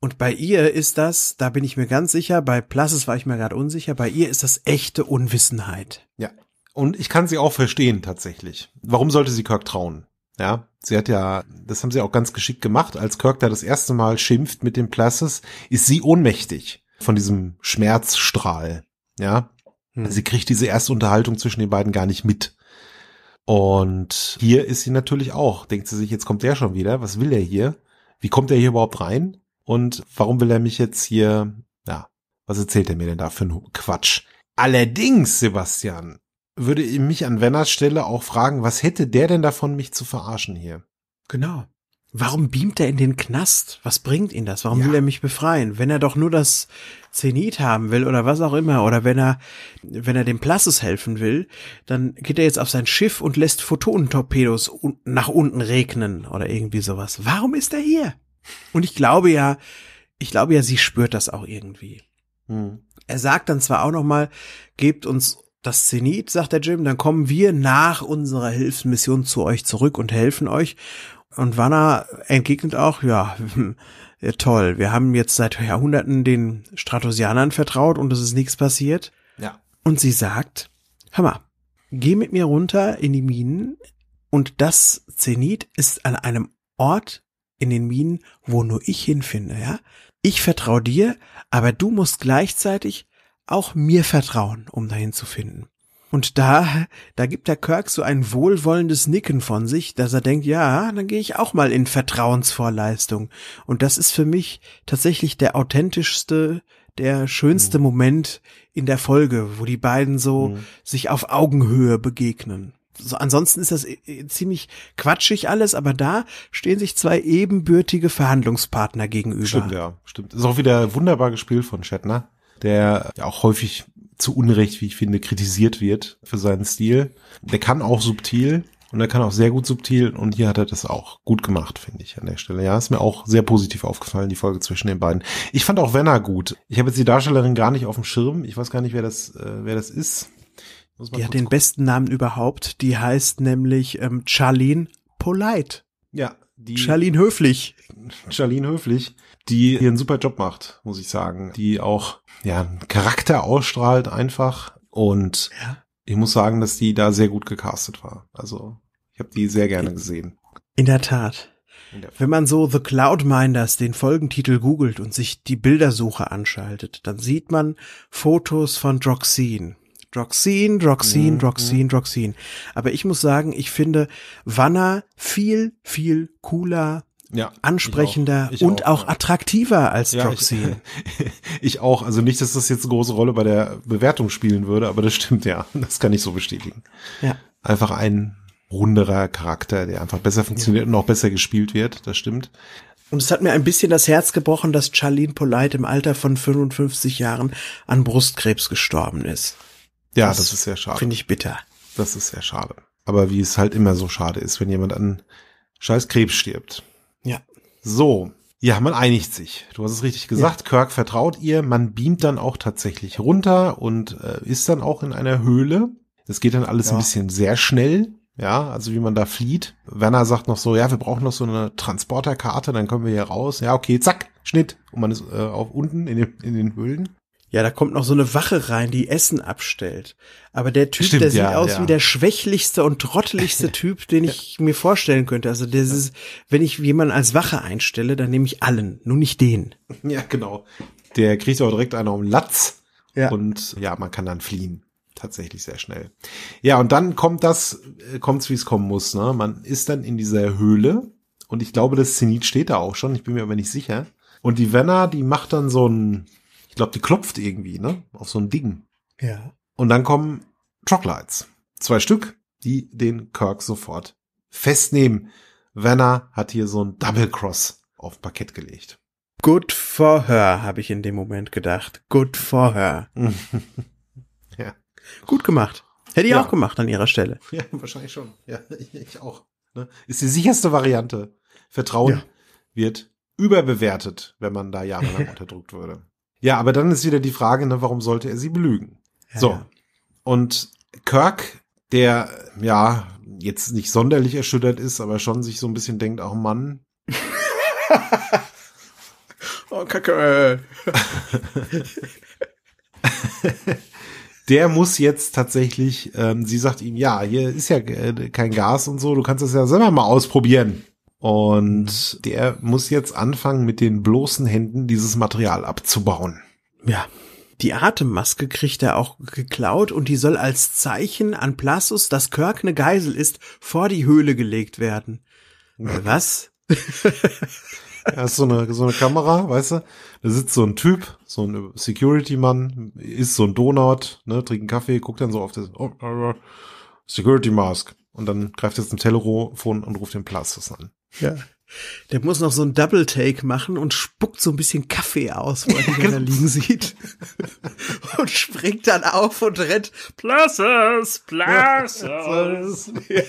Und bei ihr ist das, da bin ich mir ganz sicher, bei Plasses war ich mir gerade unsicher, bei ihr ist das echte Unwissenheit. Ja. Und ich kann sie auch verstehen tatsächlich. Warum sollte sie Kirk trauen? Ja, sie hat ja, das haben sie auch ganz geschickt gemacht. Als Kirk da das erste Mal schimpft mit den Plasses, ist sie ohnmächtig von diesem Schmerzstrahl. Ja, hm. Also sie kriegt diese erste Unterhaltung zwischen den beiden gar nicht mit. Und hier ist sie natürlich auch. Denkt sie sich, jetzt kommt der schon wieder. Was will er hier? Wie kommt er hier überhaupt rein? Und warum will er mich jetzt hier, ja, was erzählt er mir denn da für einen Quatsch? Allerdings, Sebastian, würde ich mich an Wenners Stelle auch fragen, was hätte der denn davon, mich zu verarschen hier? Genau. Warum beamt er in den Knast? Was bringt ihn das? Warum ja. will er mich befreien? Wenn er doch nur das Zenit haben will oder was auch immer, oder wenn er, wenn er dem Plasses helfen will, dann geht er jetzt auf sein Schiff und lässt Photonentorpedos un nach unten regnen oder irgendwie sowas. Warum ist er hier? Und ich glaube ja, ich glaube ja, sie spürt das auch irgendwie. Hm. Er sagt dann zwar auch nochmal, gebt uns das Zenit, sagt der Jim, dann kommen wir nach unserer Hilfsmission zu euch zurück und helfen euch. Und Wanner entgegnet auch, ja, toll, wir haben jetzt seit Jahrhunderten den Stratosianern vertraut und es ist nichts passiert. Ja. Und sie sagt, hör mal, geh mit mir runter in die Minen und das Zenit ist an einem Ort in den Minen, wo nur ich hinfinde, ja? Ich vertraue dir, aber du musst gleichzeitig auch mir vertrauen, um dahin zu finden. Und da, da gibt der Kirk so ein wohlwollendes Nicken von sich, dass er denkt, ja, dann gehe ich auch mal in Vertrauensvorleistung. Und das ist für mich tatsächlich der authentischste, der schönste mhm. Moment in der Folge, wo die beiden so mhm. sich auf Augenhöhe begegnen. So, ansonsten ist das äh, äh, ziemlich quatschig alles, aber da stehen sich zwei ebenbürtige Verhandlungspartner gegenüber. Stimmt, ja, stimmt. Ist auch wieder wunderbar gespielt von Shatner der ja auch häufig zu Unrecht, wie ich finde, kritisiert wird für seinen Stil. Der kann auch subtil und er kann auch sehr gut subtil und hier hat er das auch gut gemacht, finde ich an der Stelle. Ja, ist mir auch sehr positiv aufgefallen, die Folge zwischen den beiden. Ich fand auch Wenner gut. Ich habe jetzt die Darstellerin gar nicht auf dem Schirm. Ich weiß gar nicht, wer das, äh, wer das ist. Die hat den gucken. besten Namen überhaupt. Die heißt nämlich ähm, Charlene Polite. Ja, die. Charlene Höflich. Charlene Höflich die hier einen super Job macht, muss ich sagen. Die auch, ja, Charakter ausstrahlt einfach. Und ja. ich muss sagen, dass die da sehr gut gecastet war. Also, ich habe die sehr gerne gesehen. In der Tat. Wenn man so The Cloud Minders den Folgentitel googelt und sich die Bildersuche anschaltet, dann sieht man Fotos von Droxine. Droxine, Droxine, mhm. Droxine, Droxine. Aber ich muss sagen, ich finde Wanner viel, viel cooler, ja, ansprechender ich auch. Ich und auch, auch, attraktiver als ja, Dropsy. Ich, ich, auch. Also nicht, dass das jetzt eine große Rolle bei der Bewertung spielen würde, aber das stimmt ja. Das kann ich so bestätigen. Ja. Einfach ein runderer Charakter, der einfach besser funktioniert ja. und auch besser gespielt wird. Das stimmt. Und es hat mir ein bisschen das Herz gebrochen, dass Charlene Polite im Alter von 55 Jahren an Brustkrebs gestorben ist. Ja, das, das ist sehr schade. Finde ich bitter. Das ist sehr schade. Aber wie es halt immer so schade ist, wenn jemand an Scheiß Krebs stirbt. So. Ja, man einigt sich. Du hast es richtig gesagt. Ja. Kirk vertraut ihr. Man beamt dann auch tatsächlich runter und äh, ist dann auch in einer Höhle. Es geht dann alles ja. ein bisschen sehr schnell. Ja, also wie man da flieht. Werner sagt noch so, ja, wir brauchen noch so eine Transporterkarte, dann können wir hier raus. Ja, okay, zack, Schnitt. Und man ist äh, auf unten in, dem, in den Höhlen. Ja, da kommt noch so eine Wache rein, die Essen abstellt. Aber der Typ, Stimmt, der sieht ja, aus ja. wie der schwächlichste und trotteligste Typ, den ich mir vorstellen könnte. Also das ist, wenn ich jemanden als Wache einstelle, dann nehme ich allen, nur nicht den. Ja, genau. Der kriegt auch direkt einen um Latz. Ja. Und ja, man kann dann fliehen tatsächlich sehr schnell. Ja, und dann kommt das, äh, kommt's wie es kommen muss. Ne? Man ist dann in dieser Höhle und ich glaube, das Zenit steht da auch schon. Ich bin mir aber nicht sicher. Und die Venna, die macht dann so ein, glaube, die klopft irgendwie, ne? Auf so ein Ding. Ja. Und dann kommen Trucklights. Zwei Stück, die den Kirk sofort festnehmen. Werner hat hier so ein Double Cross auf Parkett gelegt. Good for her, habe ich in dem Moment gedacht. Good for her. ja. Gut gemacht. Hätte ich ja. auch gemacht an ihrer Stelle. Ja, wahrscheinlich schon. Ja, ich auch. Ne? Ist die sicherste Variante. Vertrauen ja. wird überbewertet, wenn man da jahrelang unterdrückt würde. Ja, aber dann ist wieder die Frage, ne, warum sollte er sie belügen? Ja. So. Und Kirk, der ja jetzt nicht sonderlich erschüttert ist, aber schon sich so ein bisschen denkt, auch oh Mann. oh, Kacke. der muss jetzt tatsächlich, ähm, sie sagt ihm, ja, hier ist ja äh, kein Gas und so, du kannst das ja selber mal ausprobieren. Und mhm. der muss jetzt anfangen, mit den bloßen Händen dieses Material abzubauen. Ja. Die Atemmaske kriegt er auch geklaut und die soll als Zeichen an Plassus, dass Kirk eine Geisel ist, vor die Höhle gelegt werden. Was? Er ist so eine, so eine Kamera, weißt du? Da sitzt so ein Typ, so ein Security-Mann, isst so ein Donut, ne, trinkt einen Kaffee, guckt dann so auf das oh, oh, oh Security Mask. Und dann greift er zum Telefon und ruft den Plastus an. Ja. Der muss noch so ein Double Take machen und spuckt so ein bisschen Kaffee aus, wo er ja, genau. liegen sieht. und springt dann auf und rennt. Pluses, pluses. Ja.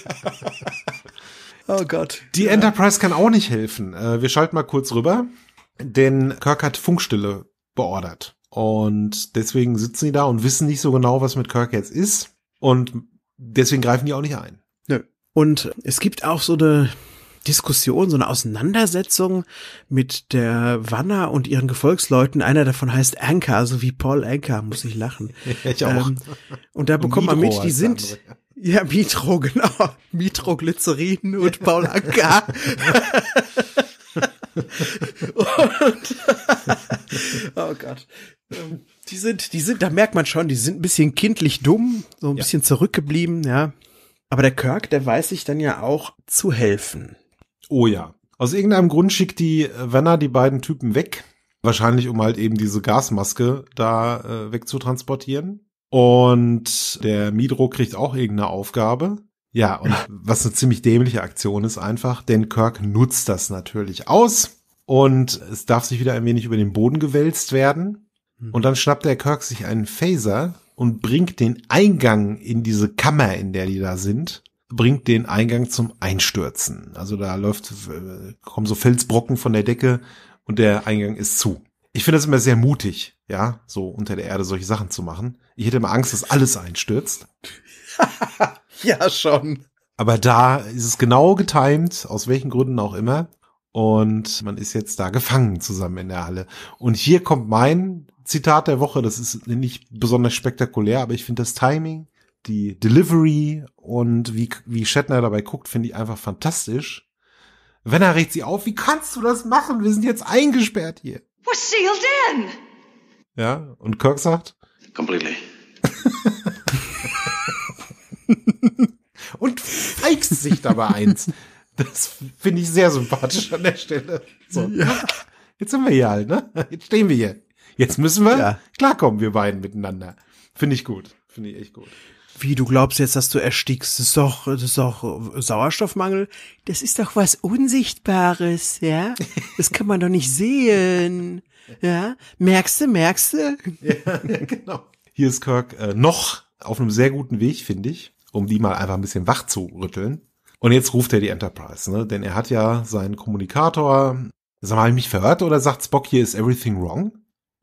Oh Gott. Die ja. Enterprise kann auch nicht helfen. Äh, wir schalten mal kurz rüber, denn Kirk hat Funkstille beordert. Und deswegen sitzen die da und wissen nicht so genau, was mit Kirk jetzt ist. Und deswegen greifen die auch nicht ein. Nö. Und es gibt auch so eine Diskussion, so eine Auseinandersetzung mit der Wanna und ihren Gefolgsleuten. Einer davon heißt Anker, also wie Paul Anker, muss ich lachen. ich auch. Ähm, und da bekommt man mit, die sind, ja, Mitro, genau. Mitro, Glycerin und Paul Anker. und, oh Gott. Ähm, die sind, die sind, da merkt man schon, die sind ein bisschen kindlich dumm, so ein ja. bisschen zurückgeblieben, ja. Aber der Kirk, der weiß sich dann ja auch zu helfen. Oh ja. Aus irgendeinem Grund schickt die Vanna äh, die beiden Typen weg. Wahrscheinlich, um halt eben diese Gasmaske da äh, wegzutransportieren. Und der Midro kriegt auch irgendeine Aufgabe. Ja, und was eine ziemlich dämliche Aktion ist einfach, denn Kirk nutzt das natürlich aus und es darf sich wieder ein wenig über den Boden gewälzt werden. Hm. Und dann schnappt der Kirk sich einen Phaser und bringt den Eingang in diese Kammer, in der die da sind, bringt den Eingang zum Einstürzen. Also da läuft, äh, kommen so Felsbrocken von der Decke und der Eingang ist zu. Ich finde das immer sehr mutig, ja, so unter der Erde solche Sachen zu machen. Ich hätte immer Angst, dass alles einstürzt. ja, schon. Aber da ist es genau getimt, aus welchen Gründen auch immer. Und man ist jetzt da gefangen zusammen in der Halle. Und hier kommt mein Zitat der Woche. Das ist nicht besonders spektakulär, aber ich finde das Timing die Delivery und wie, wie Shatner dabei guckt, finde ich einfach fantastisch. Wenn er regt sie auf, wie kannst du das machen? Wir sind jetzt eingesperrt hier. We're sealed in. Ja, und Kirk sagt? Completely. und feigst sich dabei eins. Das finde ich sehr sympathisch an der Stelle. So. Ja. Jetzt sind wir hier halt, ne? Jetzt stehen wir hier. Jetzt müssen wir ja. klarkommen, wir beiden miteinander. Finde ich gut. Finde ich echt gut. Wie, du glaubst jetzt, dass du erstickst? Das ist doch, das ist doch Sauerstoffmangel. Das ist doch was Unsichtbares, ja? Das kann man doch nicht sehen. Ja? Merkst du, merkst du? Ja, genau. Hier ist Kirk äh, noch auf einem sehr guten Weg, finde ich, um die mal einfach ein bisschen wach zu rütteln. Und jetzt ruft er die Enterprise, ne? Denn er hat ja seinen Kommunikator. Sag mal, hab ich mich verhört oder sagt Spock, hier ist everything wrong?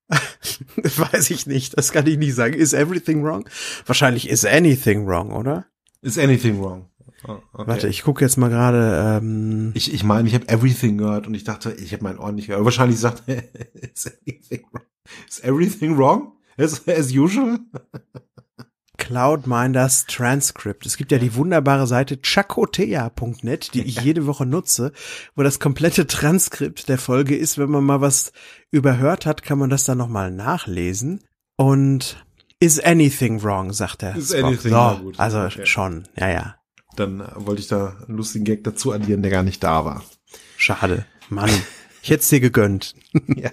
Weiß ich nicht, das kann ich nicht sagen. Is everything wrong? Wahrscheinlich is anything wrong, oder? Is anything wrong. Oh, okay. Warte, ich gucke jetzt mal gerade. Ähm ich ich meine, ich habe everything gehört und ich dachte, ich habe mein Ohr nicht gehört. wahrscheinlich sagt is Is everything wrong? As, as usual? Cloudminders Transcript. Es gibt ja die wunderbare Seite chakotea.net, die ich jede Woche nutze, wo das komplette Transkript der Folge ist. Wenn man mal was überhört hat, kann man das dann nochmal nachlesen. Und is anything wrong, sagt er. Is Spock. anything so, Also okay. schon, ja, ja. Dann wollte ich da einen lustigen Gag dazu addieren, der gar nicht da war. Schade. Mann, ich hätte es dir gegönnt. ja.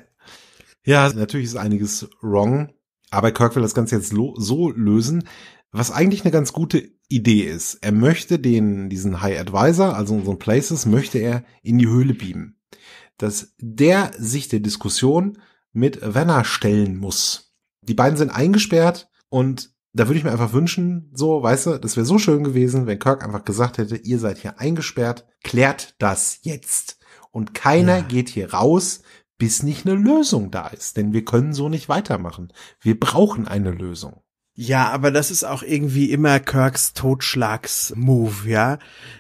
ja, natürlich ist einiges wrong aber Kirk will das Ganze jetzt so lösen, was eigentlich eine ganz gute Idee ist. Er möchte den, diesen High Advisor, also unseren Places, möchte er in die Höhle beamen. Dass der sich der Diskussion mit Vanna stellen muss. Die beiden sind eingesperrt und da würde ich mir einfach wünschen, so, weißt du, das wäre so schön gewesen, wenn Kirk einfach gesagt hätte, ihr seid hier eingesperrt, klärt das jetzt. Und keiner ja. geht hier raus, bis nicht eine Lösung da ist. Denn wir können so nicht weitermachen. Wir brauchen eine Lösung. Ja, aber das ist auch irgendwie immer Kirks Totschlags-Move, ja.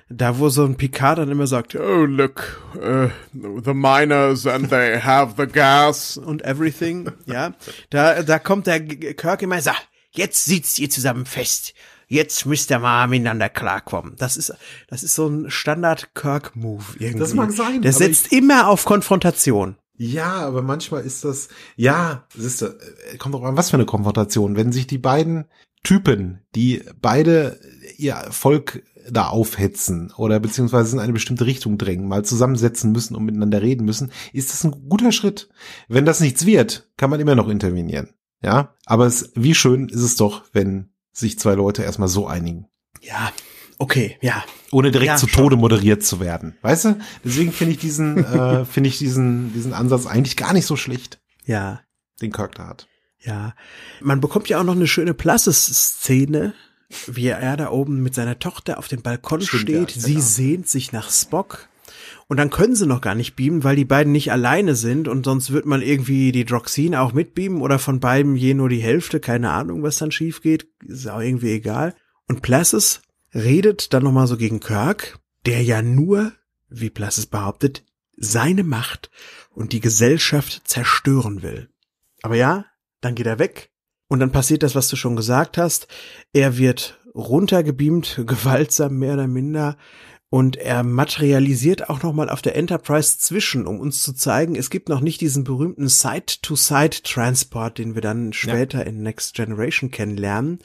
Da wo so ein Picard dann immer sagt, oh look, uh, the miners and they have the gas und everything, ja. Da, da kommt der Kirk immer und sagt, jetzt sitzt ihr zusammen fest. Jetzt müsst ihr mal miteinander klarkommen. Das ist, das ist so ein Standard-Kirk-Move irgendwie. Das mag sein. Der setzt immer auf Konfrontation. Ja, aber manchmal ist das, ja, siehste, äh, kommt doch an, was für eine Konfrontation. Wenn sich die beiden Typen, die beide ihr Volk da aufhetzen oder beziehungsweise in eine bestimmte Richtung drängen, mal zusammensetzen müssen und miteinander reden müssen, ist das ein guter Schritt. Wenn das nichts wird, kann man immer noch intervenieren. Ja, aber es, wie schön ist es doch, wenn sich zwei Leute erstmal so einigen. Ja, okay, ja. Ohne direkt ja, zu schon. Tode moderiert zu werden. Weißt du? Deswegen finde ich diesen, äh, finde ich diesen, diesen Ansatz eigentlich gar nicht so schlecht. Ja. Den Kirk da hat. Ja. Man bekommt ja auch noch eine schöne plasses szene wie er da oben mit seiner Tochter auf dem Balkon Stimmt, steht. Ja, sie genau. sehnt sich nach Spock. Und dann können sie noch gar nicht beamen, weil die beiden nicht alleine sind und sonst wird man irgendwie die Droxin auch mitbeamen oder von beiden je nur die Hälfte, keine Ahnung, was dann schief geht, ist auch irgendwie egal. Und Plasses redet dann nochmal so gegen Kirk, der ja nur, wie Plassis behauptet, seine Macht und die Gesellschaft zerstören will. Aber ja, dann geht er weg und dann passiert das, was du schon gesagt hast. Er wird runtergebeamt, gewaltsam mehr oder minder und er materialisiert auch nochmal auf der Enterprise zwischen, um uns zu zeigen, es gibt noch nicht diesen berühmten Side-to-Side-Transport, den wir dann später ja. in Next Generation kennenlernen.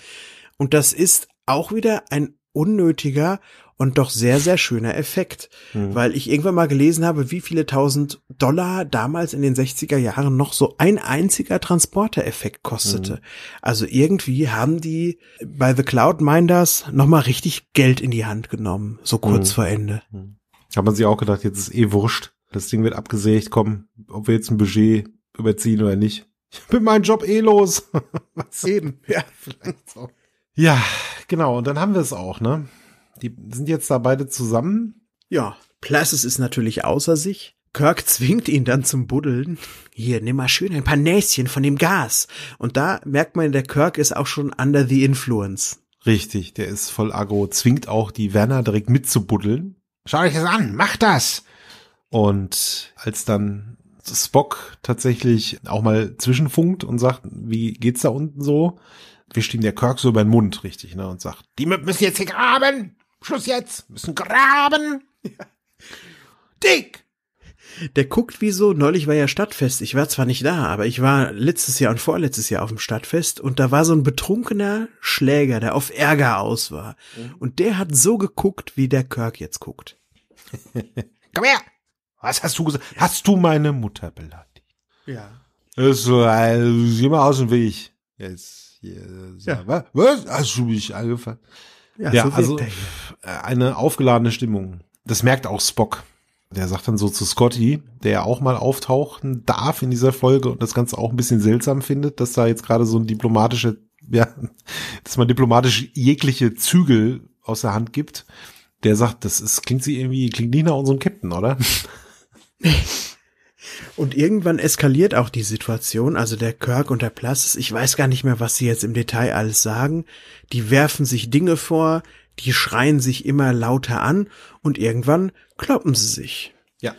Und das ist auch wieder ein unnötiger und doch sehr, sehr schöner Effekt. Mhm. Weil ich irgendwann mal gelesen habe, wie viele tausend Dollar damals in den 60er Jahren noch so ein einziger Transporter-Effekt kostete. Mhm. Also irgendwie haben die bei The Cloud Minders nochmal richtig Geld in die Hand genommen, so kurz mhm. vor Ende. Mhm. Hat man sich auch gedacht, jetzt ist eh wurscht. Das Ding wird abgesägt, komm, ob wir jetzt ein Budget überziehen oder nicht. Ich bin meinen Job eh los. Was? sehen? ja, vielleicht so. Ja, genau. Und dann haben wir es auch, ne? Die sind jetzt da beide zusammen. Ja, Places ist natürlich außer sich. Kirk zwingt ihn dann zum Buddeln. Hier, nimm mal schön ein paar Näschen von dem Gas. Und da merkt man, der Kirk ist auch schon under the influence. Richtig, der ist voll aggro, zwingt auch die Werner direkt mitzubuddeln. Schau euch das an, mach das! Und als dann Spock tatsächlich auch mal zwischenfunkt und sagt, wie geht's da unten so, wischt ihm der Kirk so über den Mund, richtig, ne, und sagt, die müssen jetzt hier graben! Schluss jetzt! Müssen graben! Ja. Dick! Der guckt wie so, neulich war ja Stadtfest. Ich war zwar nicht da, aber ich war letztes Jahr und vorletztes Jahr auf dem Stadtfest und da war so ein betrunkener Schläger, der auf Ärger aus war. Mhm. Und der hat so geguckt, wie der Kirk jetzt guckt. Komm her! Was hast du gesagt? Hast du meine Mutter beleidigt? Ja. ist so, äh, also, geh mal aus dem Weg. Jetzt. Äh, ja. was? Hast du mich angefasst? Ja, ja so also äh, eine aufgeladene Stimmung. Das merkt auch Spock. Der sagt dann so zu Scotty, der auch mal auftauchen darf in dieser Folge und das Ganze auch ein bisschen seltsam findet, dass da jetzt gerade so ein diplomatischer, ja, dass man diplomatisch jegliche Zügel aus der Hand gibt. Der sagt, das ist, klingt sie irgendwie, klingt nicht nach unserem Captain, oder? Und irgendwann eskaliert auch die Situation, also der Kirk und der Plastis, ich weiß gar nicht mehr, was sie jetzt im Detail alles sagen. Die werfen sich Dinge vor, die schreien sich immer lauter an und irgendwann kloppen sie sich. Ja.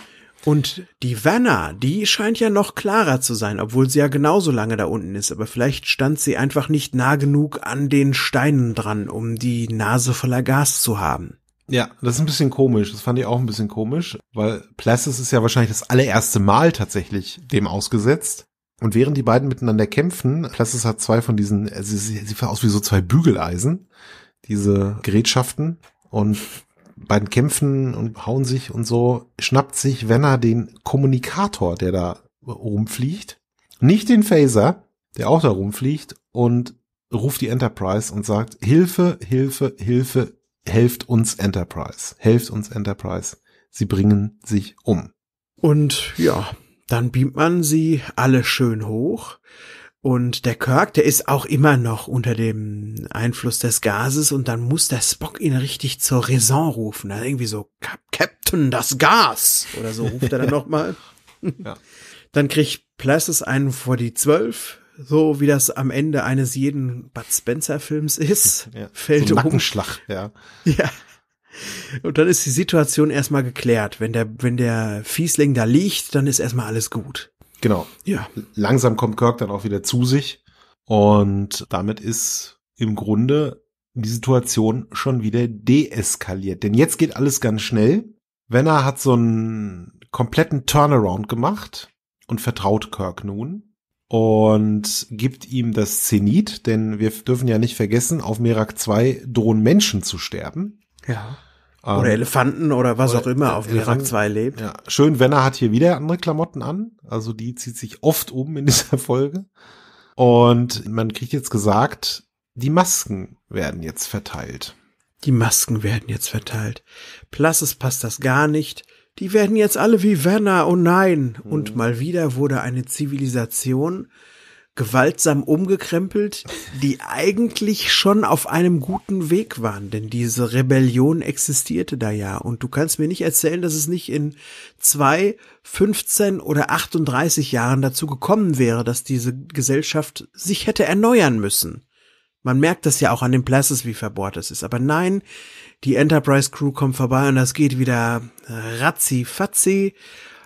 Und die Vanna, die scheint ja noch klarer zu sein, obwohl sie ja genauso lange da unten ist, aber vielleicht stand sie einfach nicht nah genug an den Steinen dran, um die Nase voller Gas zu haben. Ja, das ist ein bisschen komisch. Das fand ich auch ein bisschen komisch, weil Plastis ist ja wahrscheinlich das allererste Mal tatsächlich dem ausgesetzt. Und während die beiden miteinander kämpfen, Plastis hat zwei von diesen, also sie sieht aus wie so zwei Bügeleisen, diese Gerätschaften. Und beiden kämpfen und hauen sich und so, schnappt sich Wenner den Kommunikator, der da rumfliegt. Nicht den Phaser, der auch da rumfliegt und ruft die Enterprise und sagt, Hilfe, Hilfe, Hilfe, helft uns Enterprise, helft uns Enterprise. Sie bringen sich um. Und ja, dann beamt man sie alle schön hoch. Und der Kirk, der ist auch immer noch unter dem Einfluss des Gases und dann muss der Spock ihn richtig zur Raison rufen. Also irgendwie so, Captain, das Gas! Oder so ruft er dann nochmal. Ja. Dann kriegt Plassis einen vor die Zwölf so wie das am Ende eines jeden Bud Spencer Films ist, ja, fällt so ein um. ja. Ja. Und dann ist die Situation erstmal geklärt. Wenn der, wenn der Fiesling da liegt, dann ist erstmal alles gut. Genau. Ja. Langsam kommt Kirk dann auch wieder zu sich. Und damit ist im Grunde die Situation schon wieder deeskaliert. Denn jetzt geht alles ganz schnell. Venner hat so einen kompletten Turnaround gemacht und vertraut Kirk nun und gibt ihm das Zenit, denn wir dürfen ja nicht vergessen, auf Merak 2 drohen Menschen zu sterben. Ja. Ähm, oder ähm, Elefanten oder was oder auch immer auf Merak 2 lebt. Ja. Schön, Wenner hat hier wieder andere Klamotten an. Also die zieht sich oft um in dieser Folge. Und man kriegt jetzt gesagt, die Masken werden jetzt verteilt. Die Masken werden jetzt verteilt. Plasses passt das gar nicht. Die werden jetzt alle wie Werner, oh nein. Mhm. Und mal wieder wurde eine Zivilisation gewaltsam umgekrempelt, die eigentlich schon auf einem guten Weg waren, denn diese Rebellion existierte da ja. Und du kannst mir nicht erzählen, dass es nicht in zwei, 15 oder 38 Jahren dazu gekommen wäre, dass diese Gesellschaft sich hätte erneuern müssen. Man merkt das ja auch an den Places, wie verbohrt es ist. Aber nein, die Enterprise Crew kommt vorbei und das geht wieder ratzi-fatzi.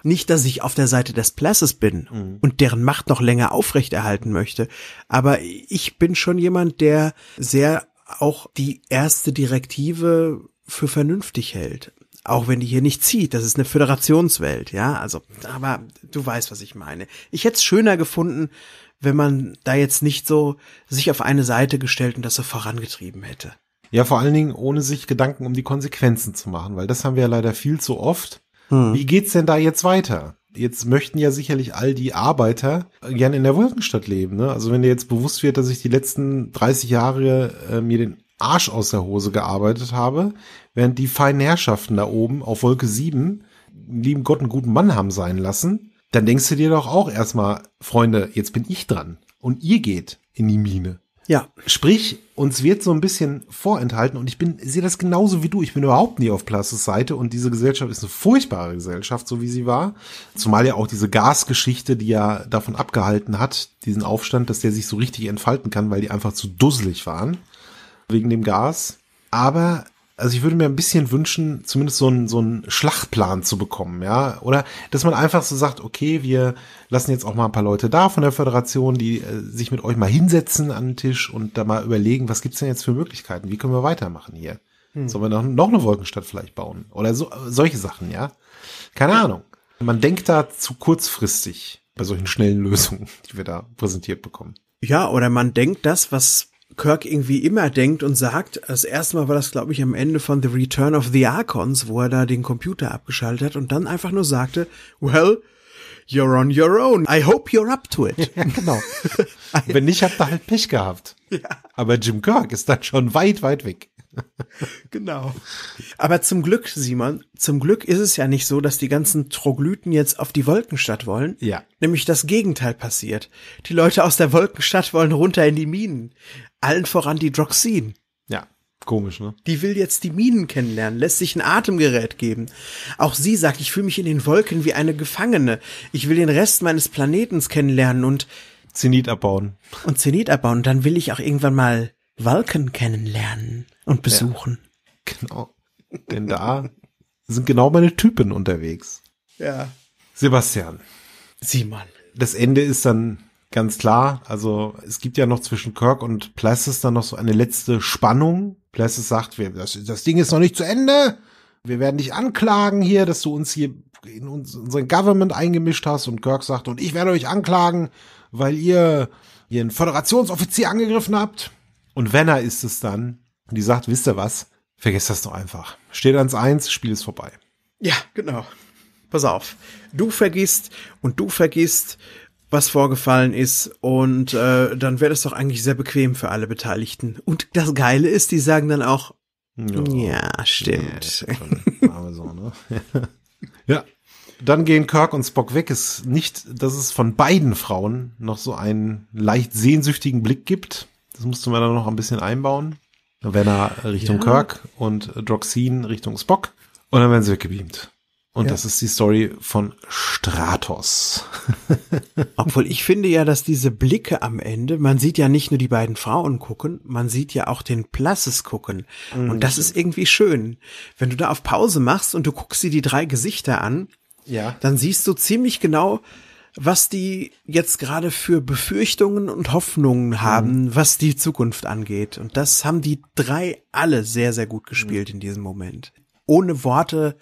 Nicht, dass ich auf der Seite des Plasses bin mhm. und deren Macht noch länger aufrechterhalten möchte, aber ich bin schon jemand, der sehr auch die erste Direktive für vernünftig hält. Auch wenn die hier nicht zieht, das ist eine Föderationswelt, ja, also, aber du weißt, was ich meine. Ich hätte es schöner gefunden, wenn man da jetzt nicht so sich auf eine Seite gestellt und das so vorangetrieben hätte. Ja, vor allen Dingen, ohne sich Gedanken um die Konsequenzen zu machen, weil das haben wir ja leider viel zu oft. Hm. Wie geht's denn da jetzt weiter? Jetzt möchten ja sicherlich all die Arbeiter gerne in der Wolkenstadt leben. Ne? Also wenn dir jetzt bewusst wird, dass ich die letzten 30 Jahre äh, mir den Arsch aus der Hose gearbeitet habe, während die feinen Herrschaften da oben auf Wolke 7 lieben Gott einen guten Mann haben sein lassen, dann denkst du dir doch auch erstmal, Freunde, jetzt bin ich dran und ihr geht in die Mine. Ja. Sprich, uns wird so ein bisschen vorenthalten und ich bin, sehe das genauso wie du. Ich bin überhaupt nie auf Plastes Seite und diese Gesellschaft ist eine furchtbare Gesellschaft, so wie sie war. Zumal ja auch diese Gasgeschichte, die ja davon abgehalten hat, diesen Aufstand, dass der sich so richtig entfalten kann, weil die einfach zu dusselig waren wegen dem Gas. Aber also ich würde mir ein bisschen wünschen, zumindest so einen, so einen Schlachtplan zu bekommen, ja. Oder dass man einfach so sagt, okay, wir lassen jetzt auch mal ein paar Leute da von der Föderation, die äh, sich mit euch mal hinsetzen an den Tisch und da mal überlegen, was gibt's denn jetzt für Möglichkeiten? Wie können wir weitermachen hier? Hm. Sollen wir noch, noch eine Wolkenstadt vielleicht bauen? Oder so, solche Sachen, ja. Keine Ahnung. Man denkt da zu kurzfristig bei solchen schnellen Lösungen, die wir da präsentiert bekommen. Ja, oder man denkt das, was Kirk irgendwie immer denkt und sagt. Das erste Mal war das, glaube ich, am Ende von The Return of the Archons, wo er da den Computer abgeschaltet hat und dann einfach nur sagte, well, you're on your own. I hope you're up to it. Ja, genau. Wenn nicht, habt ihr halt Pech gehabt. Ja. Aber Jim Kirk ist dann schon weit, weit weg. genau. Aber zum Glück, Simon, zum Glück ist es ja nicht so, dass die ganzen Troglyten jetzt auf die Wolkenstadt wollen. Ja. Nämlich das Gegenteil passiert. Die Leute aus der Wolkenstadt wollen runter in die Minen. Allen voran die Droxin. Ja. Komisch, ne? Die will jetzt die Minen kennenlernen, lässt sich ein Atemgerät geben. Auch sie sagt, ich fühle mich in den Wolken wie eine Gefangene. Ich will den Rest meines Planetens kennenlernen und Zenit abbauen. Und Zenit abbauen. Und dann will ich auch irgendwann mal Vulcan kennenlernen und besuchen. Ja, genau. Denn da sind genau meine Typen unterwegs. Ja. Sebastian. Simon. Das Ende ist dann ganz klar. Also es gibt ja noch zwischen Kirk und Plessis dann noch so eine letzte Spannung. Plessis sagt, wir, das, das Ding ist noch nicht zu Ende. Wir werden dich anklagen hier, dass du uns hier in uns, unseren Government eingemischt hast. Und Kirk sagt, und ich werde euch anklagen, weil ihr ihren Föderationsoffizier angegriffen habt. Und Wenner ist es dann, die sagt, wisst ihr was? Vergesst das doch einfach. Steht ans Eins, Spiel ist vorbei. Ja, genau. Pass auf. Du vergisst und du vergisst, was vorgefallen ist und äh, dann wäre das doch eigentlich sehr bequem für alle Beteiligten. Und das Geile ist, die sagen dann auch, ja, ja stimmt. Ja, so, ne? ja, dann gehen Kirk und Spock weg. Es nicht, dass es von beiden Frauen noch so einen leicht sehnsüchtigen Blick gibt. Das musste man dann noch ein bisschen einbauen. Werner Richtung ja. Kirk und Droxine Richtung Spock. Und dann werden sie weggebeamt. Und ja. das ist die Story von Stratos. Obwohl ich finde ja, dass diese Blicke am Ende, man sieht ja nicht nur die beiden Frauen gucken, man sieht ja auch den Plasses gucken. Mhm. Und das ist irgendwie schön. Wenn du da auf Pause machst und du guckst dir die drei Gesichter an, ja. dann siehst du ziemlich genau, was die jetzt gerade für Befürchtungen und Hoffnungen mhm. haben, mhm. was die Zukunft angeht. Und das haben die drei alle sehr, sehr gut gespielt mhm. in diesem Moment. Ohne Worte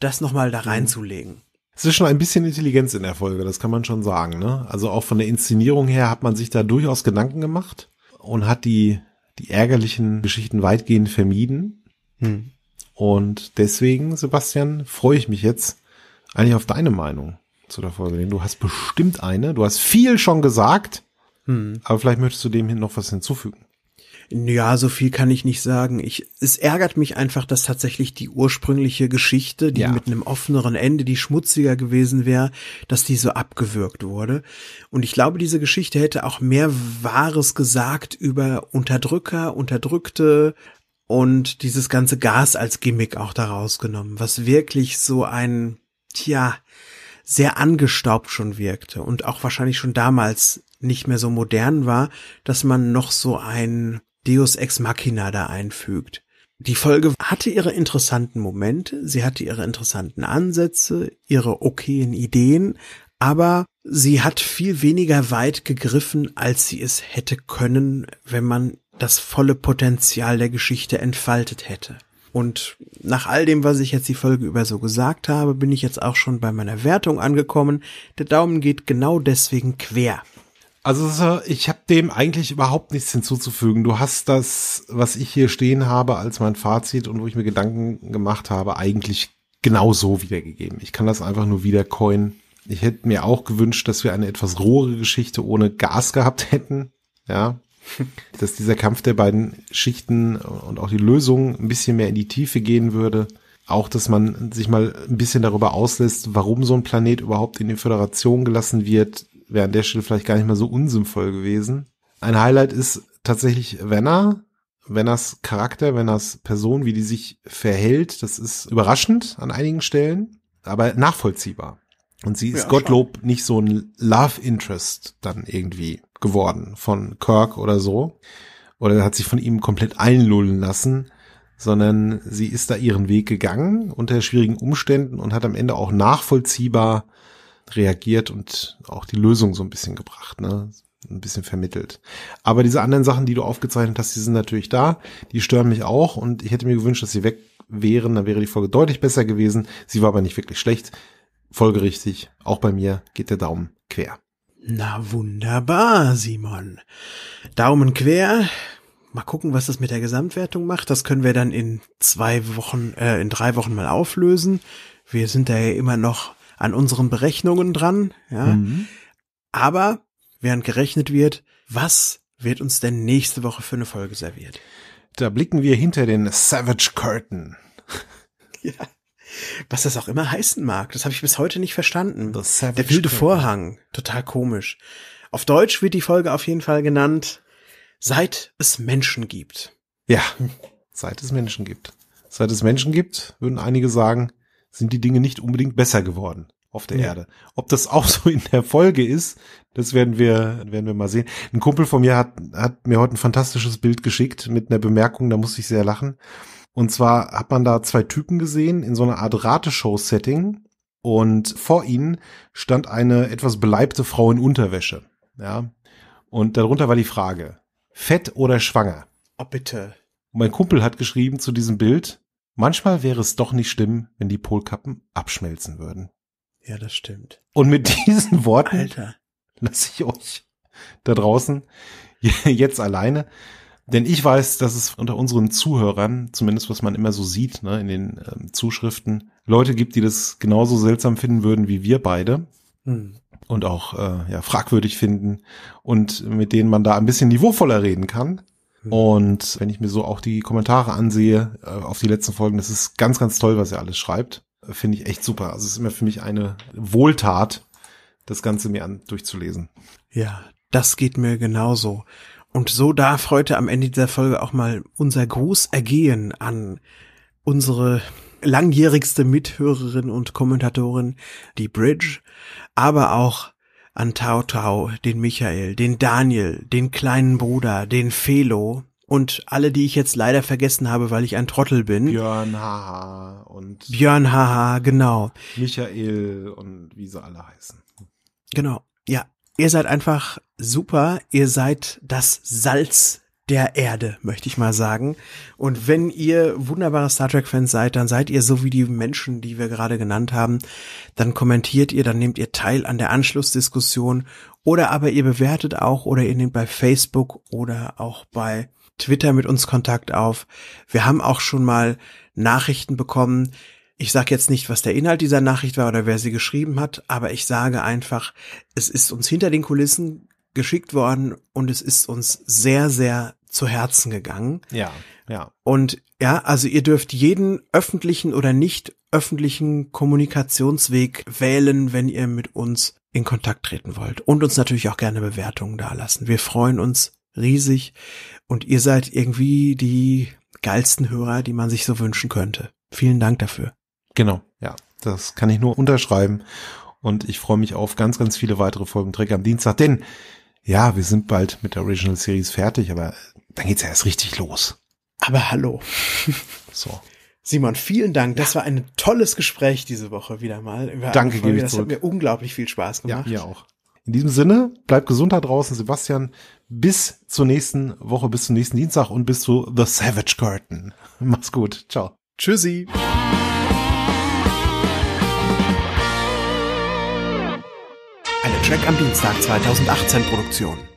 das nochmal da mhm. reinzulegen. Es ist schon ein bisschen Intelligenz in der Folge, das kann man schon sagen. Ne? Also auch von der Inszenierung her hat man sich da durchaus Gedanken gemacht und hat die, die ärgerlichen Geschichten weitgehend vermieden. Hm. Und deswegen, Sebastian, freue ich mich jetzt eigentlich auf deine Meinung zu der Folge Du hast bestimmt eine. Du hast viel schon gesagt. Hm. Aber vielleicht möchtest du dem hin noch was hinzufügen. Ja, so viel kann ich nicht sagen. Ich, es ärgert mich einfach, dass tatsächlich die ursprüngliche Geschichte, die ja. mit einem offeneren Ende, die schmutziger gewesen wäre, dass die so abgewürgt wurde. Und ich glaube, diese Geschichte hätte auch mehr Wahres gesagt über Unterdrücker, Unterdrückte und dieses ganze Gas als Gimmick auch daraus genommen, was wirklich so ein, tja, sehr angestaubt schon wirkte und auch wahrscheinlich schon damals nicht mehr so modern war, dass man noch so ein Deus Ex Machina da einfügt. Die Folge hatte ihre interessanten Momente, sie hatte ihre interessanten Ansätze, ihre okayen Ideen, aber sie hat viel weniger weit gegriffen, als sie es hätte können, wenn man das volle Potenzial der Geschichte entfaltet hätte. Und nach all dem, was ich jetzt die Folge über so gesagt habe, bin ich jetzt auch schon bei meiner Wertung angekommen. Der Daumen geht genau deswegen quer. Also ich habe dem eigentlich überhaupt nichts hinzuzufügen. Du hast das, was ich hier stehen habe als mein Fazit und wo ich mir Gedanken gemacht habe, eigentlich genau so wiedergegeben. Ich kann das einfach nur wieder coin. Ich hätte mir auch gewünscht, dass wir eine etwas rohere Geschichte ohne Gas gehabt hätten. Ja, dass dieser Kampf der beiden Schichten und auch die Lösung ein bisschen mehr in die Tiefe gehen würde. Auch, dass man sich mal ein bisschen darüber auslässt, warum so ein Planet überhaupt in die Föderation gelassen wird, wäre an der Stelle vielleicht gar nicht mal so unsinnvoll gewesen. Ein Highlight ist tatsächlich Venner. Venners Charakter, Venners Person, wie die sich verhält. Das ist überraschend an einigen Stellen, aber nachvollziehbar. Und sie ist ja, Gottlob schade. nicht so ein Love Interest dann irgendwie geworden von Kirk oder so. Oder hat sich von ihm komplett einlullen lassen, sondern sie ist da ihren Weg gegangen unter schwierigen Umständen und hat am Ende auch nachvollziehbar reagiert und auch die Lösung so ein bisschen gebracht, ne? Ein bisschen vermittelt. Aber diese anderen Sachen, die du aufgezeichnet hast, die sind natürlich da. Die stören mich auch und ich hätte mir gewünscht, dass sie weg wären. Dann wäre die Folge deutlich besser gewesen. Sie war aber nicht wirklich schlecht. Folgerichtig, auch bei mir geht der Daumen quer. Na wunderbar, Simon. Daumen quer. Mal gucken, was das mit der Gesamtwertung macht. Das können wir dann in zwei Wochen, äh, in drei Wochen mal auflösen. Wir sind da ja immer noch an unseren Berechnungen dran. Ja. Mhm. Aber während gerechnet wird, was wird uns denn nächste Woche für eine Folge serviert? Da blicken wir hinter den Savage Curtain. ja was das auch immer heißen mag. Das habe ich bis heute nicht verstanden. Der wilde Vorhang. Total komisch. Auf Deutsch wird die Folge auf jeden Fall genannt, seit es Menschen gibt. Ja, seit es Menschen gibt. Seit es Menschen gibt, würden einige sagen, sind die Dinge nicht unbedingt besser geworden auf der ja. Erde. Ob das auch so in der Folge ist, das werden wir, werden wir mal sehen. Ein Kumpel von mir hat, hat mir heute ein fantastisches Bild geschickt mit einer Bemerkung, da musste ich sehr lachen. Und zwar hat man da zwei Typen gesehen in so einer Art Rateshow-Setting. Und vor ihnen stand eine etwas beleibte Frau in Unterwäsche. Ja. Und darunter war die Frage, fett oder schwanger? Oh, bitte. Und mein Kumpel hat geschrieben zu diesem Bild, manchmal wäre es doch nicht schlimm, wenn die Polkappen abschmelzen würden. Ja, das stimmt. Und mit diesen Worten lasse ich euch da draußen jetzt alleine. Denn ich weiß, dass es unter unseren Zuhörern, zumindest was man immer so sieht ne, in den ähm, Zuschriften, Leute gibt, die das genauso seltsam finden würden wie wir beide. Mhm. Und auch äh, ja, fragwürdig finden und mit denen man da ein bisschen niveauvoller reden kann. Mhm. Und wenn ich mir so auch die Kommentare ansehe äh, auf die letzten Folgen, das ist ganz, ganz toll, was ihr alles schreibt. Äh, finde ich echt super. Also es ist immer für mich eine Wohltat, das Ganze mir an durchzulesen. Ja, das geht mir genauso. Und so darf heute am Ende dieser Folge auch mal unser Gruß ergehen an unsere langjährigste Mithörerin und Kommentatorin, die Bridge, aber auch an Tao Tao, den Michael, den Daniel, den kleinen Bruder, den Felo und alle, die ich jetzt leider vergessen habe, weil ich ein Trottel bin. Björn Haha und Björn Haha, genau. Michael und wie sie alle heißen. Genau. Ja, Ihr seid einfach super. Ihr seid das Salz der Erde, möchte ich mal sagen. Und wenn ihr wunderbare Star Trek-Fans seid, dann seid ihr so wie die Menschen, die wir gerade genannt haben. Dann kommentiert ihr, dann nehmt ihr teil an der Anschlussdiskussion oder aber ihr bewertet auch oder ihr nehmt bei Facebook oder auch bei Twitter mit uns Kontakt auf. Wir haben auch schon mal Nachrichten bekommen, ich sage jetzt nicht, was der Inhalt dieser Nachricht war oder wer sie geschrieben hat, aber ich sage einfach, es ist uns hinter den Kulissen geschickt worden und es ist uns sehr, sehr zu Herzen gegangen. Ja, ja. Und ja, also ihr dürft jeden öffentlichen oder nicht öffentlichen Kommunikationsweg wählen, wenn ihr mit uns in Kontakt treten wollt und uns natürlich auch gerne Bewertungen dalassen. Wir freuen uns riesig und ihr seid irgendwie die geilsten Hörer, die man sich so wünschen könnte. Vielen Dank dafür. Genau, ja, das kann ich nur unterschreiben. Und ich freue mich auf ganz, ganz viele weitere Folgen Trick am Dienstag, denn ja, wir sind bald mit der Original Series fertig, aber dann geht's ja erst richtig los. Aber hallo. so. Simon, vielen Dank. Das war ein tolles Gespräch diese Woche wieder mal. Über Danke, gebe ich Das zurück. hat mir unglaublich viel Spaß gemacht. Ja, mir auch. In diesem Sinne, bleibt gesund da draußen, Sebastian. Bis zur nächsten Woche, bis zum nächsten Dienstag und bis zu The Savage Curtain. Mach's gut. Ciao. Tschüssi. Track am Dienstag 2018 Produktion.